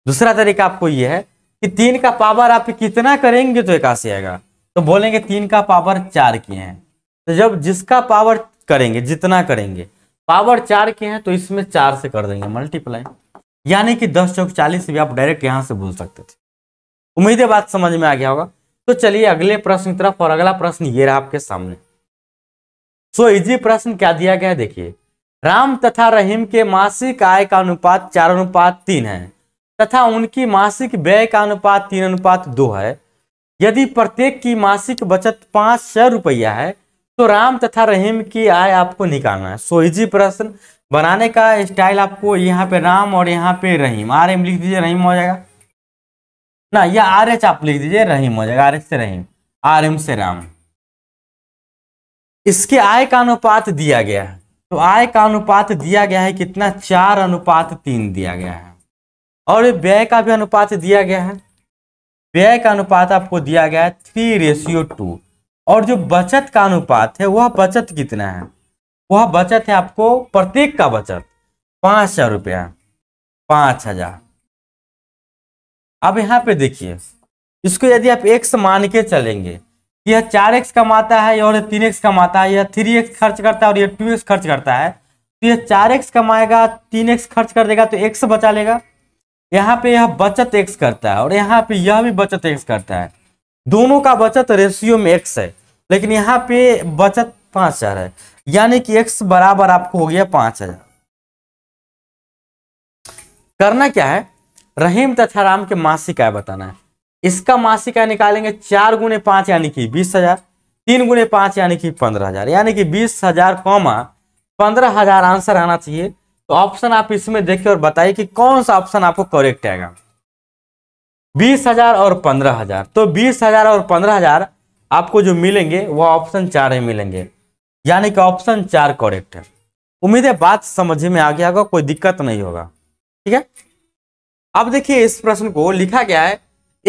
दूसरा तरीका आपको यह है कि तीन का पावर आप कितना करेंगे तो इक्यासी आएगा तो बोलेंगे तीन का पावर चार किए हैं तो जब जिसका पावर करेंगे जितना करेंगे पावर चार के हैं तो इसमें चार से कर देंगे मल्टीप्लाई यानी कि दस चौक चालीस भी आप डायरेक्ट यहाँ से बोल सकते थे उम्मीद है बात समझ में आ गया होगा तो चलिए अगले प्रश्न की तरफ और अगला प्रश्न ये रहा आपके सामने सो इजी प्रश्न क्या दिया गया है देखिए राम तथा रहीम के मासिक आय का अनुपात चार अनुपात तीन है तथा उनकी मासिक व्यय का अनुपात तीन अनुपात दो है यदि प्रत्येक की मासिक बचत पांच सौ रुपया है तो राम तथा रहीम की आय आपको निकालना है सो इजी प्रश्न बनाने का स्टाइल आपको यहाँ पे राम और यहाँ पे रहीम आर एम लिख दीजिए रहीम हो जाएगा ना या आर एच आप लिख दीजिए रहीम हो जाएगा आर एच से रहीम आर एम से राम इसके आय का अनुपात दिया गया है तो आय का अनुपात दिया गया है कितना चार अनुपात तीन दिया गया है और व्यय का भी अनुपात दिया गया है व्यय का अनुपात आपको दिया गया है थ्री रेशियो टू और जो बचत का अनुपात है वह बचत कितना है वह बचत है आपको प्रत्येक का बचत पांच हजार रुपया पांच हजार अब यहाँ पे देखिए इसको यदि आप एक्स मान के चलेंगे यह चार एक्स कमाता है और तीन एक्स कमाता है यह थ्री एक्स खर्च करता है और यह टू एक्स खर्च करता है तो यह चार एक्स कमाएगा तीन एक्स खर्च कर देगा तो एक्स बचा लेगा यहाँ पे यह बचत एक्स करता है और यहाँ पे यह भी बचत एक्स करता है दोनों का बचत रेशियो में एक्स है लेकिन यहाँ पे बचत पांच हजार है यानी कि एक्स बराबर आपको हो गया पांच हजार करना क्या है रहीम तथा राम के मासिक आय बताना है इसका मासिक आय निकालेंगे चार गुने पांच यानी कि बीस हजार तीन गुने पांच यानी कि पंद्रह हजार यानी कि बीस हजार कौमा पंद्रह हजार आंसर आना चाहिए तो ऑप्शन आप इसमें देखिए और बताइए कि कौन सा ऑप्शन आपको करेक्ट आएगा बीस हजार और पंद्रह हजार तो बीस हजार और पंद्रह हजार आपको जो मिलेंगे वह ऑप्शन चार में मिलेंगे यानी कि ऑप्शन चार करेक्ट है उम्मीद है बात समझ में आ गया होगा कोई दिक्कत नहीं होगा ठीक है अब देखिए इस प्रश्न को लिखा गया है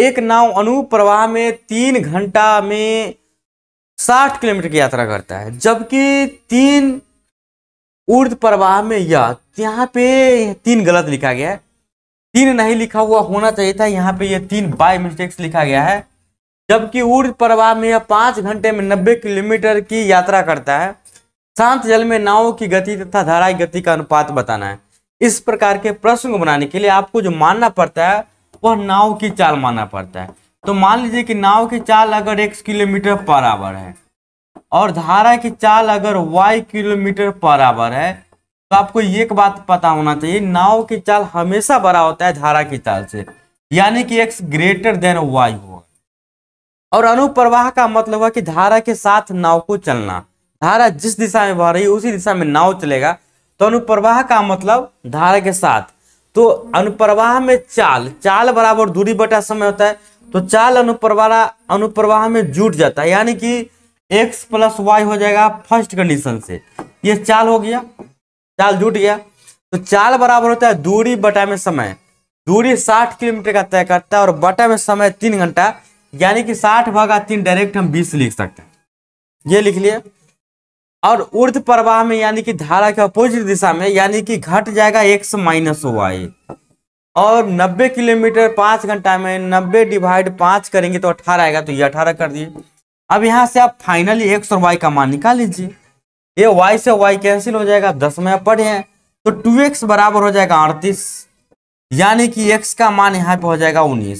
एक नाव अनुप्रवाह प्रवाह में तीन घंटा में साठ किलोमीटर की यात्रा करता है जबकि तीन उर्द प्रवाह में यह यहाँ पे तीन गलत लिखा गया है तीन नहीं लिखा हुआ होना चाहिए था यहाँ पे ये तीन बाय मिस्टेक्स लिखा गया है जबकि ऊर्ज प्रवाह में यह पांच घंटे में नब्बे किलोमीटर की यात्रा करता है शांत जल में नावों की गति तथा धाराई गति का अनुपात बताना है इस प्रकार के प्रश्न को बनाने के लिए आपको जो मानना पड़ता है वह नाव की चाल मानना पड़ता है तो मान लीजिए कि नाव की चाल अगर एक किलोमीटर पर आवर है और धारा की चाल अगर वाई किलोमीटर पर आवर है तो आपको ये बात पता होना चाहिए नाव की चाल हमेशा बड़ा होता है धारा की चाल से यानी कि एक्स ग्रेटर देन वाई होगा और अनुप्रवाह का मतलब हुआ कि धारा के साथ नाव को चलना धारा जिस दिशा में बह रही है उसी दिशा में नाव चलेगा तो अनुप्रवाह का मतलब धारा के साथ तो अनुप्रवाह में चाल चाल बराबर दूरी बटा समय होता है तो चाल अनुप्रवाह अनुप्रवाह में जुट जाता है यानी कि एक्स प्लस वाई हो जाएगा फर्स्ट कंडीशन से ये चाल हो गया चाल जुट गया तो चाल बराबर होता है दूरी बटा में समय दूरी साठ किलोमीटर का तय करता है और बटा में समय तीन घंटा यानी कि साठ भागा तीन डायरेक्ट हम बीस लिख सकते हैं ये लिख लिए और उर्ध प्रवाह में यानी कि धारा के अपोजिट दिशा में यानी कि घट जाएगा एक्स माइनस वाई और 90 किलोमीटर पाँच घंटा में 90 डिवाइड पांच करेंगे तो 18 आएगा तो ये 18 कर दिए अब यहाँ से आप फाइनली एक्स और वाई का मान निकाल लीजिए ये y से y कैंसिल हो जाएगा दस में पढ़े हैं तो 2x बराबर हो जाएगा अड़तीस यानी कि x का मान यहाँ पे हो जाएगा 19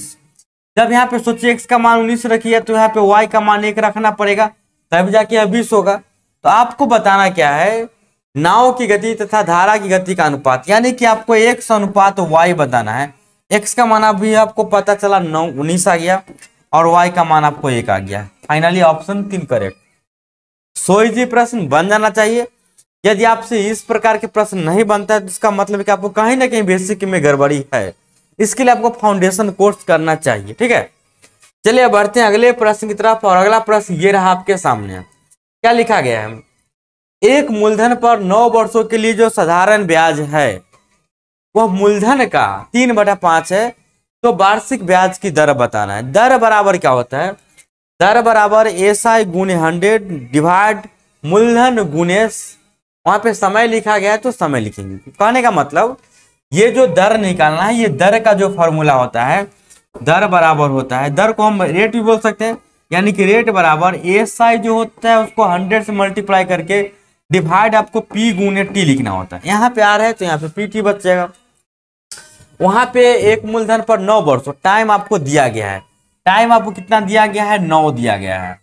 जब यहाँ पे सोचिए x का मान 19 रखिए तो यहाँ पे y का मान एक रखना पड़ेगा तब जाके यहाँ बीस होगा तो आपको बताना क्या है नाव की गति तथा धारा की गति का अनुपात यानी कि आपको x अनुपात y बताना है x का मान अभी आपको पता चला नौ उन्नीस आ गया और y का मान आपको एक आ गया फाइनली ऑप्शन तीन करेक्ट सोईजी प्रश्न बन जाना चाहिए यदि आपसे इस प्रकार के प्रश्न नहीं बनता है तो इसका मतलब कि आपको कहीं ना कहीं बेसिक में गड़बड़ी है इसके लिए आपको फाउंडेशन कोर्स करना चाहिए ठीक है चलिए बढ़ते हैं अगले प्रश्न की तरफ और अगला प्रश्न ये रहा आपके सामने क्या लिखा गया है एक मूलधन पर नौ वर्षों के लिए जो साधारण ब्याज है वह मूलधन का तीन बटा पांच है तो वार्षिक ब्याज की दर बताना है दर बराबर क्या होता है दर बराबर एस आई गुने हंड्रेड डिवाइड मूलधन गुने वहां पे समय लिखा गया है तो समय लिखेंगे कहने का मतलब ये जो दर निकालना है ये दर का जो फॉर्मूला होता है दर बराबर होता है दर को हम रेट भी बोल सकते हैं यानी कि रेट बराबर एस आई जो होता है उसको हंड्रेड से मल्टीप्लाई करके डिवाइड आपको पी गुने टी लिखना होता है यहाँ पे आ रहा है तो यहाँ पे पी टी बच जाएगा वहां पे एक मूलधन पर नौ वर्ष टाइम आपको दिया गया है टाइम आपको कितना दिया गया है नौ दिया गया है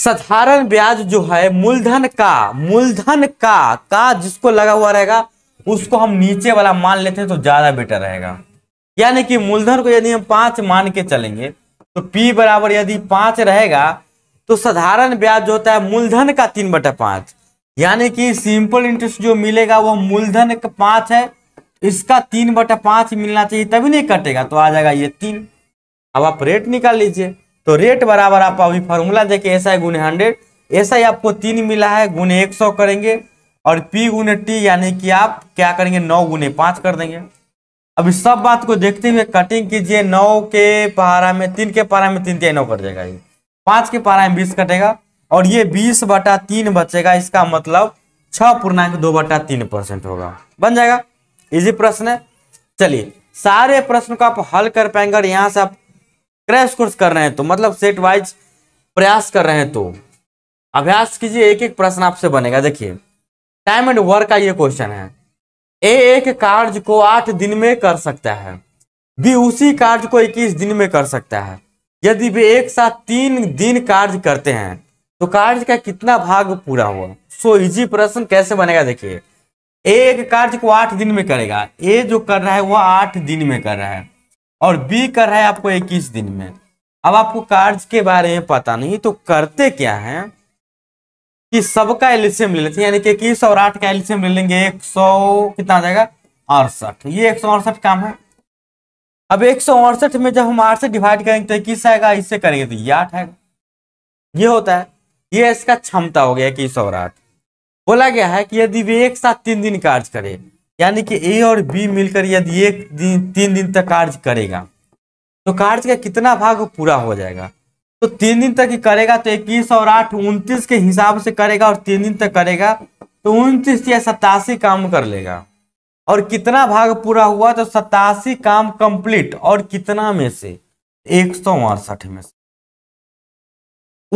साधारण ब्याज जो है मूलधन का मूलधन का का जिसको लगा हुआ रहेगा उसको हम नीचे वाला मान लेते हैं तो ज्यादा बेटर रहेगा यानी कि मूलधन को यदि हम पांच मान के चलेंगे तो P बराबर यदि पांच रहेगा तो साधारण ब्याज जो होता है मूलधन का तीन बटा पांच यानी कि सिंपल इंटरेस्ट जो मिलेगा वो मूलधन का पांच है इसका तीन बटा पांच मिलना चाहिए तभी नहीं कटेगा तो आ जाएगा ये तीन अब आप रेट निकाल लीजिए तो रेट बराबर आप अभी फॉर्मूला देके एस आई गुने हंड्रेड एस आई आपको तीन मिला है गुने एक सौ करेंगे और पी गुने टी यानी कि आप क्या करेंगे नौ गुने पाँच कर देंगे अभी सब बात को देखते हुए कटिंग कीजिए नौ के पारा में तीन के पारा में तीन तीन नौ कट जाएगा ये पाँच के पारा में बीस कटेगा और ये बीस बटा तीन बचेगा इसका मतलब छः पूर्णांक दो बटा तीन परसेंट होगा बन जाएगा इजी प्रश्न है चलिए सारे प्रश्न को आप हल कर पाएंगे और यहाँ से आप क्रैश कोर्स कर रहे हैं तो मतलब सेट वाइज प्रयास कर रहे हैं तो अभ्यास कीजिए एक एक प्रश्न आपसे बनेगा देखिए टाइम एंड वर्क का ये क्वेश्चन है ए एक कार्य को आठ दिन में कर सकता है बी उसी कार्य को इक्कीस दिन में कर सकता है यदि वे एक साथ तीन दिन कार्य करते हैं तो कार्य का कितना भाग पूरा हुआ सो इजी प्रश्न कैसे बनेगा देखिए एक कार्य को आठ दिन में करेगा ए जो कर रहा है वह आठ दिन में कर रहा है और बी कर रहा है आपको इक्कीस दिन में अब आपको कार्य के बारे में पता नहीं तो करते क्या है कि सबका एलिसियम ले लेते हैं यानी कि इक्कीस और आठ का एलिसियम ले लेंगे एक सौ कितना आ जाएगा अड़सठ ये एक सौ अड़सठ काम है अब एक सौ अड़सठ में जब हम आठ से डिवाइड करेंगे तो इक्कीस आएगा इससे करेंगे तो ये आठ आएगा ये होता है ये इसका क्षमता हो गया इक्कीस और आठ बोला गया है कि यदि वे एक साथ तीन दिन कार्य करें यानी कि ए और बी मिलकर यदि एक दिन तीन दिन तक कार्य करेगा तो कार्य का कितना भाग पूरा हो जाएगा तो तीन दिन तक ही करेगा तो इक्कीस और आठ उनतीस के हिसाब से करेगा और तीन दिन तक करेगा तो उनतीस या सतासी काम कर लेगा और कितना भाग पूरा हुआ तो सतासी काम कंप्लीट और कितना में से एक सौ अड़सठ में से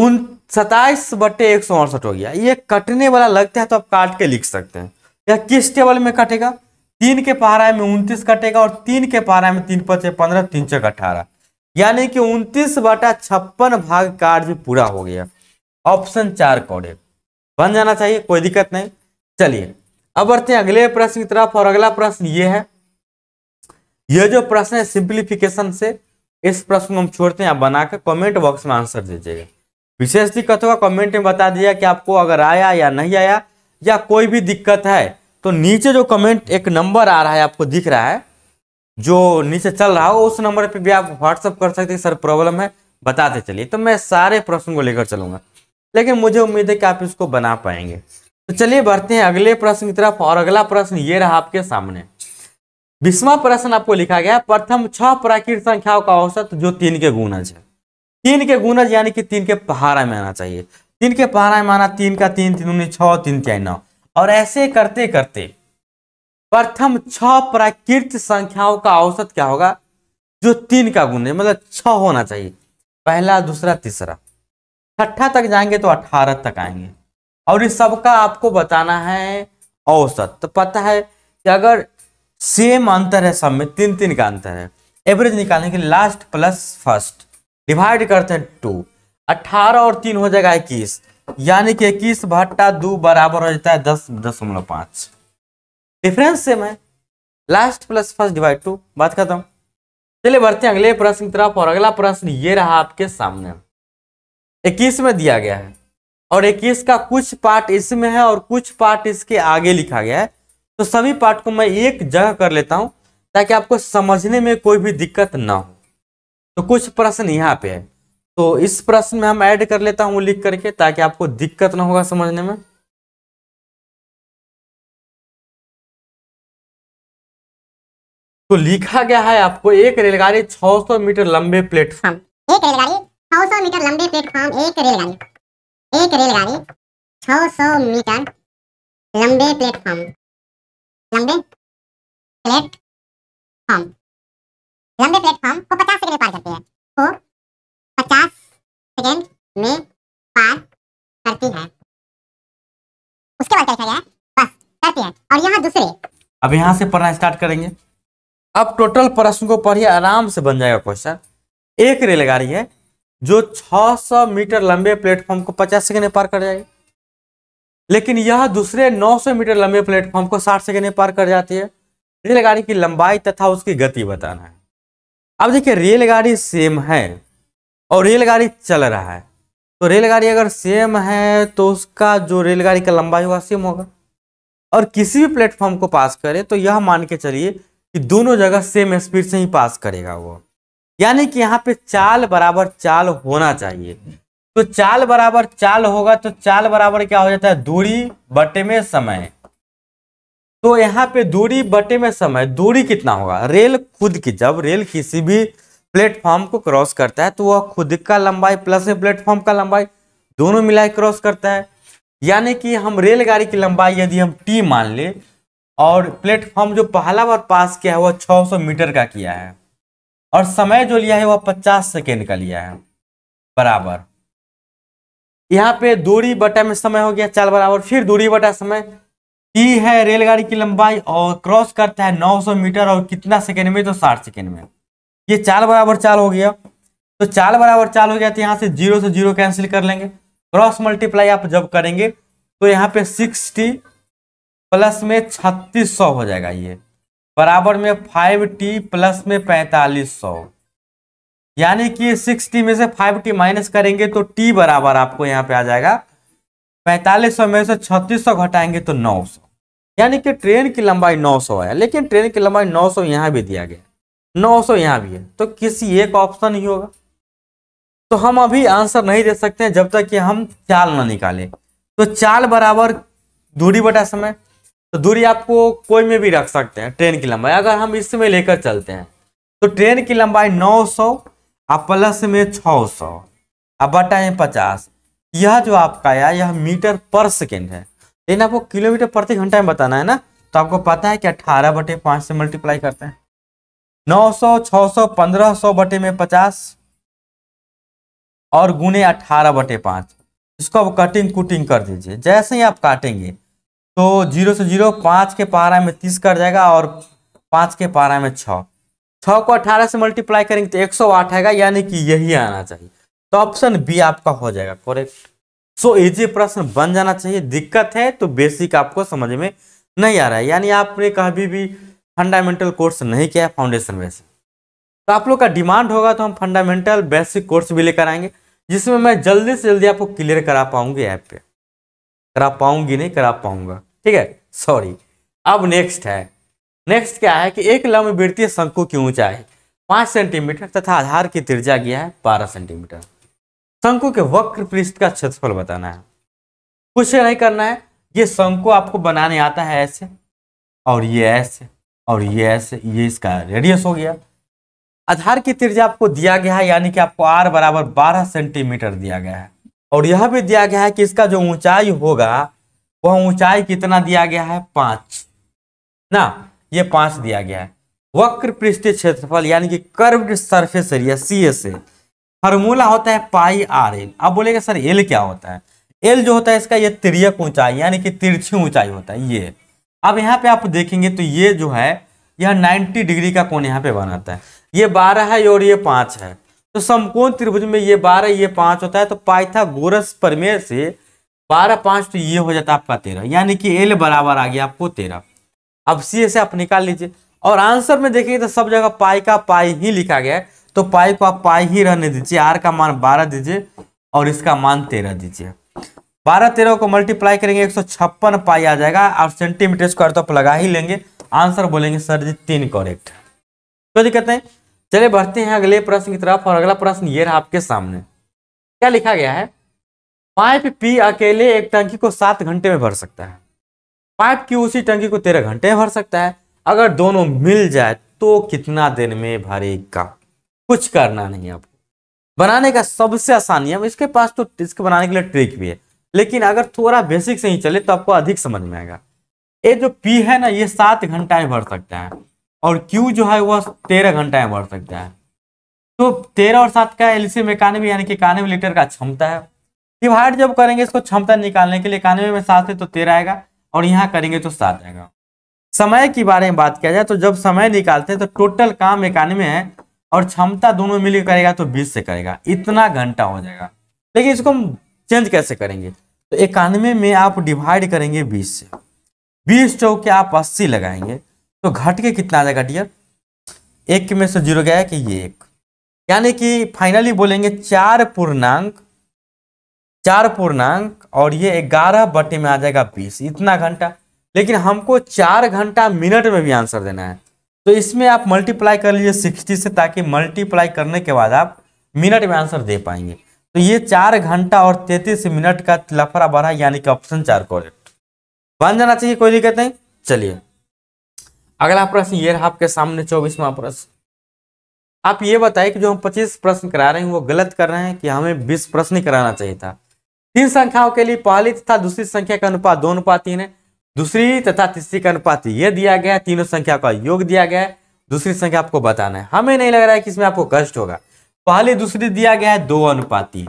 उन सताइस बटे एक सौ अड़सठ हो गया ये कटने वाला लगता है तो आप काट के लिख सकते हैं यह किस टेबल में कटेगा तीन के पारा में उन्तीस कटेगा और तीन के पारा में तीन पचे पंद्रह तीन चौक अठारह यानी कि उन्तीस बटा छप्पन भाग कार्य पूरा हो गया ऑप्शन चार कौड़े बन जाना चाहिए कोई दिक्कत नहीं चलिए अब बढ़ते हैं अगले प्रश्न की तरफ और अगला प्रश्न ये है यह जो प्रश्न है सिंप्लीफिकेशन से इस प्रश्न को हम छोड़ते हैं आप बनाकर कमेंट बॉक्स में आंसर दीजिएगा विशेष दिक्कत होगा कमेंट में बता दिया कि आपको अगर आया या नहीं आया या कोई भी दिक्कत है तो नीचे जो कमेंट एक नंबर आ रहा है आपको दिख रहा है जो नीचे चल रहा हो उस नंबर पे भी आप व्हाट्सअप कर सकते हैं सर प्रॉब्लम है बताते चलिए तो मैं सारे प्रश्न को लेकर चलूंगा लेकिन मुझे उम्मीद है कि आप इसको बना पाएंगे तो चलिए बढ़ते हैं अगले प्रश्न की तरफ और अगला प्रश्न ये रहा आपके सामने बीसवा प्रश्न आपको लिखा गया प्रथम छह प्राकृत संख्याओं का औसत जो तीन के गुणज है तीन के गुणज यानी कि तीन के पहाड़ा में आना चाहिए तीन के पारा माना तीन का तीन तीन उन्नीस छः तीन त्याई नौ और ऐसे करते करते प्रथम छह प्राकृत संख्याओं का औसत क्या होगा जो तीन का गुण है मतलब छह होना चाहिए पहला दूसरा तीसरा छठा तक जाएंगे तो अठारह तक आएंगे और इस सब का आपको बताना है औसत तो पता है कि अगर सेम अंतर है सब में तीन तीन का अंतर है एवरेज निकालने के लास्ट प्लस फर्स्ट डिवाइड करते हैं टू अट्ठारह और तीन हो जाएगा इक्कीस यानी कि इक्कीस भट्टा दो बराबर हो जाता है दस दशमलव पांच डिफरेंस सेम है last plus first divide two बात करता हूं चलिए बढ़ते हैं अगले प्रश्न की तरफ और अगला प्रश्न ये रहा आपके सामने इक्कीस में दिया गया है और इक्कीस का कुछ पार्ट इसमें है और कुछ पार्ट इसके आगे लिखा गया है तो सभी पार्ट को मैं एक जगह कर लेता हूं ताकि आपको समझने में कोई भी दिक्कत ना हो तो कुछ प्रश्न यहाँ पे है तो इस प्रश्न में हम ऐड कर लेता हूं लिख करके ताकि आपको दिक्कत ना होगा समझने में तो लिखा गया है आपको एक रेलगाड़ी 600 मीटर लंबे प्लेटफॉर्म हाँ, एक रेलगाड़ी 600 मीटर लंबे प्लेटफॉर्म एक रेलगाड़ी एक रेलगाड़ी 600 मीटर लंबे प्लेटफॉर्म लंबे प्लेटफॉर्म लंबे प्लेटफॉर्म को पचास सेकंड में पार करते हैं एक्सीडेंट में पार करती है उसके बाद क्या किया गया बस करती है और यहाँ दूसरे अब यहाँ से पढ़ना स्टार्ट करेंगे अब टोटल प्रश्न को पढ़िए आराम से बन जाएगा क्वेश्चन एक रेलगाड़ी है जो 600 मीटर लंबे प्लेटफॉर्म को 50 सेकंड में पार कर जाएगी लेकिन यह दूसरे 900 मीटर लंबे प्लेटफॉर्म को 60 सेकंड में पार कर जाती है रेलगाड़ी की लंबाई तथा उसकी गति बताना है अब देखिए रेलगाड़ी सेम है और रेलगाड़ी चल रहा है तो रेलगाड़ी अगर सेम है तो उसका जो रेलगाड़ी का लंबाई होगा सेम होगा और किसी भी प्लेटफॉर्म को पास करे तो यह मान के चलिए कि दोनों जगह सेम स्पीड से ही पास करेगा वो यानी कि यहाँ पे चाल बराबर चाल होना चाहिए तो चाल बराबर चाल होगा तो चाल बराबर क्या हो जाता है दूरी बटे में समय तो यहाँ पे दूरी बटे में समय दूरी कितना होगा रेल खुद की जब रेल किसी भी प्लेटफॉर्म को क्रॉस करता है तो वह खुद का लंबाई प्लस में प्लेटफॉर्म का लंबाई दोनों मिला क्रॉस करता है यानी कि हम रेलगाड़ी की लंबाई यदि हम टी मान ले और प्लेटफॉर्म जो पहला बार पास किया है वह 600 मीटर का किया है और समय जो लिया है वह 50 सेकेंड का लिया है बराबर यहाँ पे दूरी बटा में समय हो गया चार बराबर फिर दूरी बटा समय टी है रेलगाड़ी की लंबाई और क्रॉस करता है नौ मीटर और कितना सेकेंड में तो साठ सेकेंड में ये चाल बराबर चाल हो गया तो चाल बराबर चाल हो गया तो यहाँ से जीरो से जीरो कैंसिल कर लेंगे क्रॉस मल्टीप्लाई आप जब करेंगे तो यहाँ पे सिक्सटी प्लस में छत्तीस सौ हो जाएगा ये बराबर में फाइव टी प्लस में पैंतालीस सौ यानी कि सिक्स टी में से फाइव टी माइनस करेंगे तो टी बराबर आपको यहाँ पे आ जाएगा पैंतालीस सौ में से छत्तीस सौ घटाएंगे तो नौ सौ यानी कि ट्रेन की लंबाई नौ सौ है लेकिन ट्रेन की लंबाई नौ सौ यहाँ भी दिया गया नौ सौ यहाँ भी है तो किसी एक ऑप्शन ही होगा तो हम अभी आंसर नहीं दे सकते हैं जब तक कि हम चाल ना निकालें तो चाल बराबर दूरी बटा समय तो दूरी आपको कोई में भी रख सकते हैं ट्रेन की लंबाई अगर हम इसमें लेकर चलते हैं तो ट्रेन की लंबाई 900 सौ और प्लस में 600 सौ और बटा में पचास यह जो आपका आया यह मीटर पर सेकेंड है लेकिन आपको किलोमीटर प्रति घंटा में बताना है ना तो आपको पता है कि अट्ठारह बटे पाँच से मल्टीप्लाई करते हैं नौ सौ छ सौ पंद्रह सौ बटे में पचास और गुने अठारह बटे पांच इसको अब कटिंग कुटिंग कर दीजिए जैसे ही आप काटेंगे तो जीरो से जीरो पांच के पारा में तीस कर जाएगा और पांच के पारा में छ छः को अठारह से मल्टीप्लाई करेंगे तो एक सौ आठ आएगा यानी कि यही आना चाहिए तो ऑप्शन बी आपका हो जाएगा करेक्ट सो इजी प्रश्न बन जाना चाहिए दिक्कत है तो बेसिक आपको समझ में नहीं आ रहा है यानी आपने कभी भी फंडामेंटल कोर्स नहीं किया है फाउंडेशन बेसिक तो आप लोग का डिमांड होगा तो हम फंडामेंटल बेसिक कोर्स भी लेकर आएंगे जिसमें मैं जल्दी से जल्दी आपको क्लियर करा पाऊंगी ऐप पे करा पाऊंगी नहीं करा पाऊंगा ठीक है सॉरी अब नेक्स्ट है नेक्स्ट क्या है कि एक लम्ब वृत्तीय शंकु की ऊंचाई पांच सेंटीमीटर तथा आधार की त्रिज्या गया है बारह सेंटीमीटर शंकु के वक्र पृष्ठ का क्षेत्रफल बताना है कुछ नहीं करना है ये शंकु आपको बनाने आता है ऐसे और ये ऐसे और ये ऐसे ये इसका रेडियस हो गया आधार की त्रिज्या आपको दिया गया है यानी कि आपको आर बराबर बारह सेंटीमीटर दिया गया है और यह भी दिया गया है कि इसका जो ऊंचाई होगा वह ऊंचाई कितना दिया गया है पांच ना ये पांच दिया गया है वक्र पृष्ठीय क्षेत्रफल यानी कि curved surface area C S A formula होता है पाई आर एल आप बोलेगा सर एल क्या होता है एल जो होता है इसका ये त्रियक ऊंचाई यानी कि तिरछी ऊंचाई होता है ये अब यहाँ पे आप देखेंगे तो ये जो है यह 90 डिग्री का कोण यहाँ पे बनाता है ये बारह है और ये पाँच है तो समकोण त्रिभुज में ये बारह ये पाँच होता है तो पाइथागोरस परमेय से बारह पाँच तो ये हो जाता है आपका तेरह यानी कि एल बराबर आ गया आपको तेरह अब सी से आप निकाल लीजिए और आंसर में देखेंगे तो सब जगह पाई का पाई ही लिखा गया है तो पाई को आप पाई ही रहने दीजिए आर का मान बारह दीजिए और इसका मान तेरह दीजिए बारह तेरह को मल्टीप्लाई करेंगे एक सौ छप्पन पाई आ जाएगा और सेंटीमीटर स्क्वायर तो आप लगा ही लेंगे आंसर बोलेंगे सर जी तीन करेक्ट कोई दिक्कत नहीं चले बढ़ते हैं अगले प्रश्न की तरफ और अगला प्रश्न ये रहा आपके सामने क्या लिखा गया है पाइप पी अकेले एक टंकी को सात घंटे में भर सकता है पाइप की उसी टंकी को तेरह घंटे में भर सकता है अगर दोनों मिल जाए तो कितना दिन में भरेगा कुछ करना नहीं आपको बनाने का सबसे आसानी है इसके पास तो इसके बनाने के लिए ट्रिक भी है लेकिन अगर थोड़ा बेसिक से ही चले तो आपको अधिक समझ में आएगा ये जो पी है ना ये सात घंटाएं भर सकता है और क्यू जो है वह तेरह घंटाएं भर सकता है तो तेरह और सात का एलसीएम इक्यानवे यानी कि इक्यानवे लीटर का क्षमता है डिवाइड जब करेंगे इसको क्षमता निकालने के लिए इक्यानवे में सात है तो तेरह आएगा और यहाँ करेंगे तो सात आएगा समय के बारे में बात किया जाए तो जब समय निकालते हैं तो टोटल काम इक्यानवे है और क्षमता दोनों मिलकर करेगा तो बीस से करेगा इतना घंटा हो जाएगा लेकिन इसको हम चेंज कैसे करेंगे तो इक्यानवे में आप डिवाइड करेंगे बीस से बीस चौके आप अस्सी लगाएंगे तो घट के कितना आ जाएगा डियर एक में से जीरो गया कि ये एक यानी कि फाइनली बोलेंगे चार पूर्णांक चार पूर्णांक और ये ग्यारह बटे में आ जाएगा बीस इतना घंटा लेकिन हमको चार घंटा मिनट में भी आंसर देना है तो इसमें आप मल्टीप्लाई कर लीजिए सिक्सटी से ताकि मल्टीप्लाई करने के बाद आप मिनट में आंसर दे पाएंगे तो ये चार घंटा और तैतीस मिनट का लफड़ा बढ़ा यानी कि ऑप्शन चार करेक्ट बन जाना चाहिए कोई दिक्कत नहीं चलिए अगला प्रश्न ये रहा आपके सामने चौबीसवा प्रश्न आप ये बताइए कि जो हम पच्चीस प्रश्न करा रहे हैं वो गलत कर रहे हैं कि हमें बीस प्रश्न कराना चाहिए था तीन संख्याओं के लिए पहली तथा दूसरी संख्या का अनुपात दो अनुपात तीन है दूसरी तथा तीसरी का अनुपात ये दिया गया है तीनों संख्या का योग दिया गया दूसरी संख्या आपको बताना है हमें नहीं लग रहा है कि इसमें आपको कष्ट होगा पहले दूसरी दिया गया है दो अनुपाती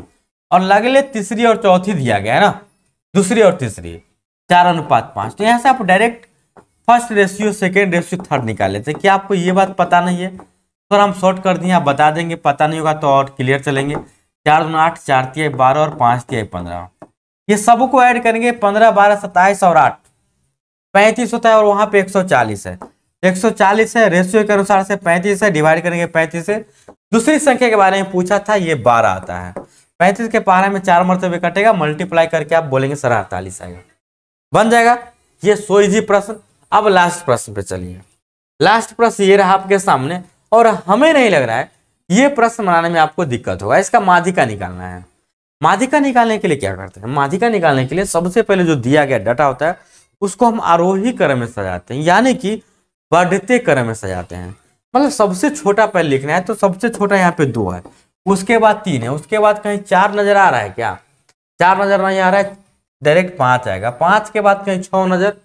और लगले तीसरी और चौथी दिया गया है ना दूसरी और तीसरी चार अनुपात पांच तो यहां से आप direct first ratio second ratio third निकाल लेते हैं कि आपको ये बात पता नहीं है तो हम शॉर्ट कर दिए आप बता देंगे पता नहीं होगा तो और क्लियर चलेंगे चार दो आठ चार तिहाई बारह और पांच तिहाई पंद्रह ये सब को ऐड करेंगे पंद्रह बारह सत्ताईस और आठ पैंतीस होता है और वहां पे एक सौ चालीस है 140 है रेशियो के अनुसार से 35 है डिवाइड करेंगे 35 से दूसरी संख्या के बारे में पूछा था ये 12 आता है 35 के पारा में चार मरतबे कटेगा मल्टीप्लाई करके आप बोलेंगे सर अड़तालीस आएगा बन जाएगा ये सो इजी प्रश्न अब लास्ट प्रश्न पे चलिए लास्ट प्रश्न ये रहा आपके सामने और हमें नहीं लग रहा है ये प्रश्न बनाने में आपको दिक्कत होगा इसका माधिका निकालना है माधिका निकालने के लिए क्या करते हैं माधिका निकालने के लिए सबसे पहले जो दिया गया डाटा होता है उसको हम आरोही क्रम में सजाते हैं यानी कि बढ़ते क्रम में सजाते हैं मतलब सबसे छोटा पहले लिखना है तो सबसे छोटा यहाँ पे दो है उसके बाद तीन है उसके बाद कहीं चार नजर आ रहा है क्या चार नजर नहीं आ रहा है डायरेक्ट पांच आएगा पांच के बाद कहीं छः नजर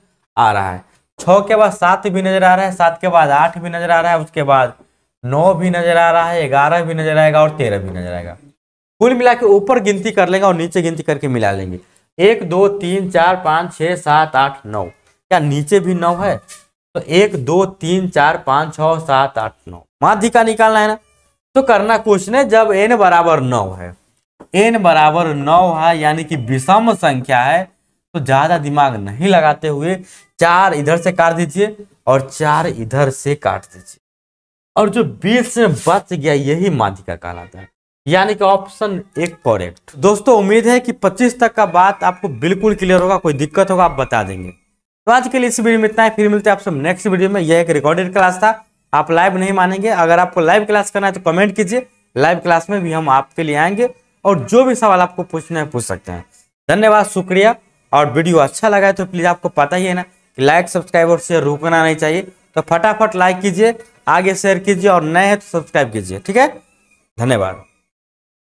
आ रहा है छः के बाद सात भी नजर आ रहा है सात के बाद आठ भी नजर आ रहा है उसके बाद नौ भी नजर आ रहा है ग्यारह भी नजर आएगा और तेरह भी नजर आएगा कुल मिला के ऊपर गिनती कर लेंगे और नीचे गिनती करके मिला लेंगे एक दो तीन चार पाँच छः सात आठ नौ क्या नीचे भी नौ है तो एक दो तीन चार पाँच छः सात आठ नौ माध्यिका निकालना है ना तो करना कुछ नहीं जब एन बराबर नौ है एन बराबर नौ है यानी कि विषम संख्या है तो ज़्यादा दिमाग नहीं लगाते हुए चार इधर से काट दीजिए और चार इधर से काट दीजिए और जो बीस में बच गया यही माध्यिका कहलाता है यानी कि ऑप्शन एक करेक्ट दोस्तों उम्मीद है कि 25 तक का बात आपको बिल्कुल क्लियर होगा कोई दिक्कत होगा आप बता देंगे तो आज के लिए इस वीडियो में इतना है फिर मिलते हैं आप सब नेक्स्ट वीडियो में यह एक रिकॉर्डेड क्लास था आप लाइव नहीं मानेंगे अगर आपको लाइव क्लास करना है तो कमेंट कीजिए लाइव क्लास में भी हम आपके लिए आएंगे और जो भी सवाल आपको पूछना है पूछ सकते हैं धन्यवाद शुक्रिया और वीडियो अच्छा लगा है तो प्लीज़ आपको पता ही है ना कि लाइक सब्सक्राइब और शेयर रुकना नहीं चाहिए तो फटाफट लाइक कीजिए आगे शेयर कीजिए और नए हैं तो सब्सक्राइब कीजिए ठीक है धन्यवाद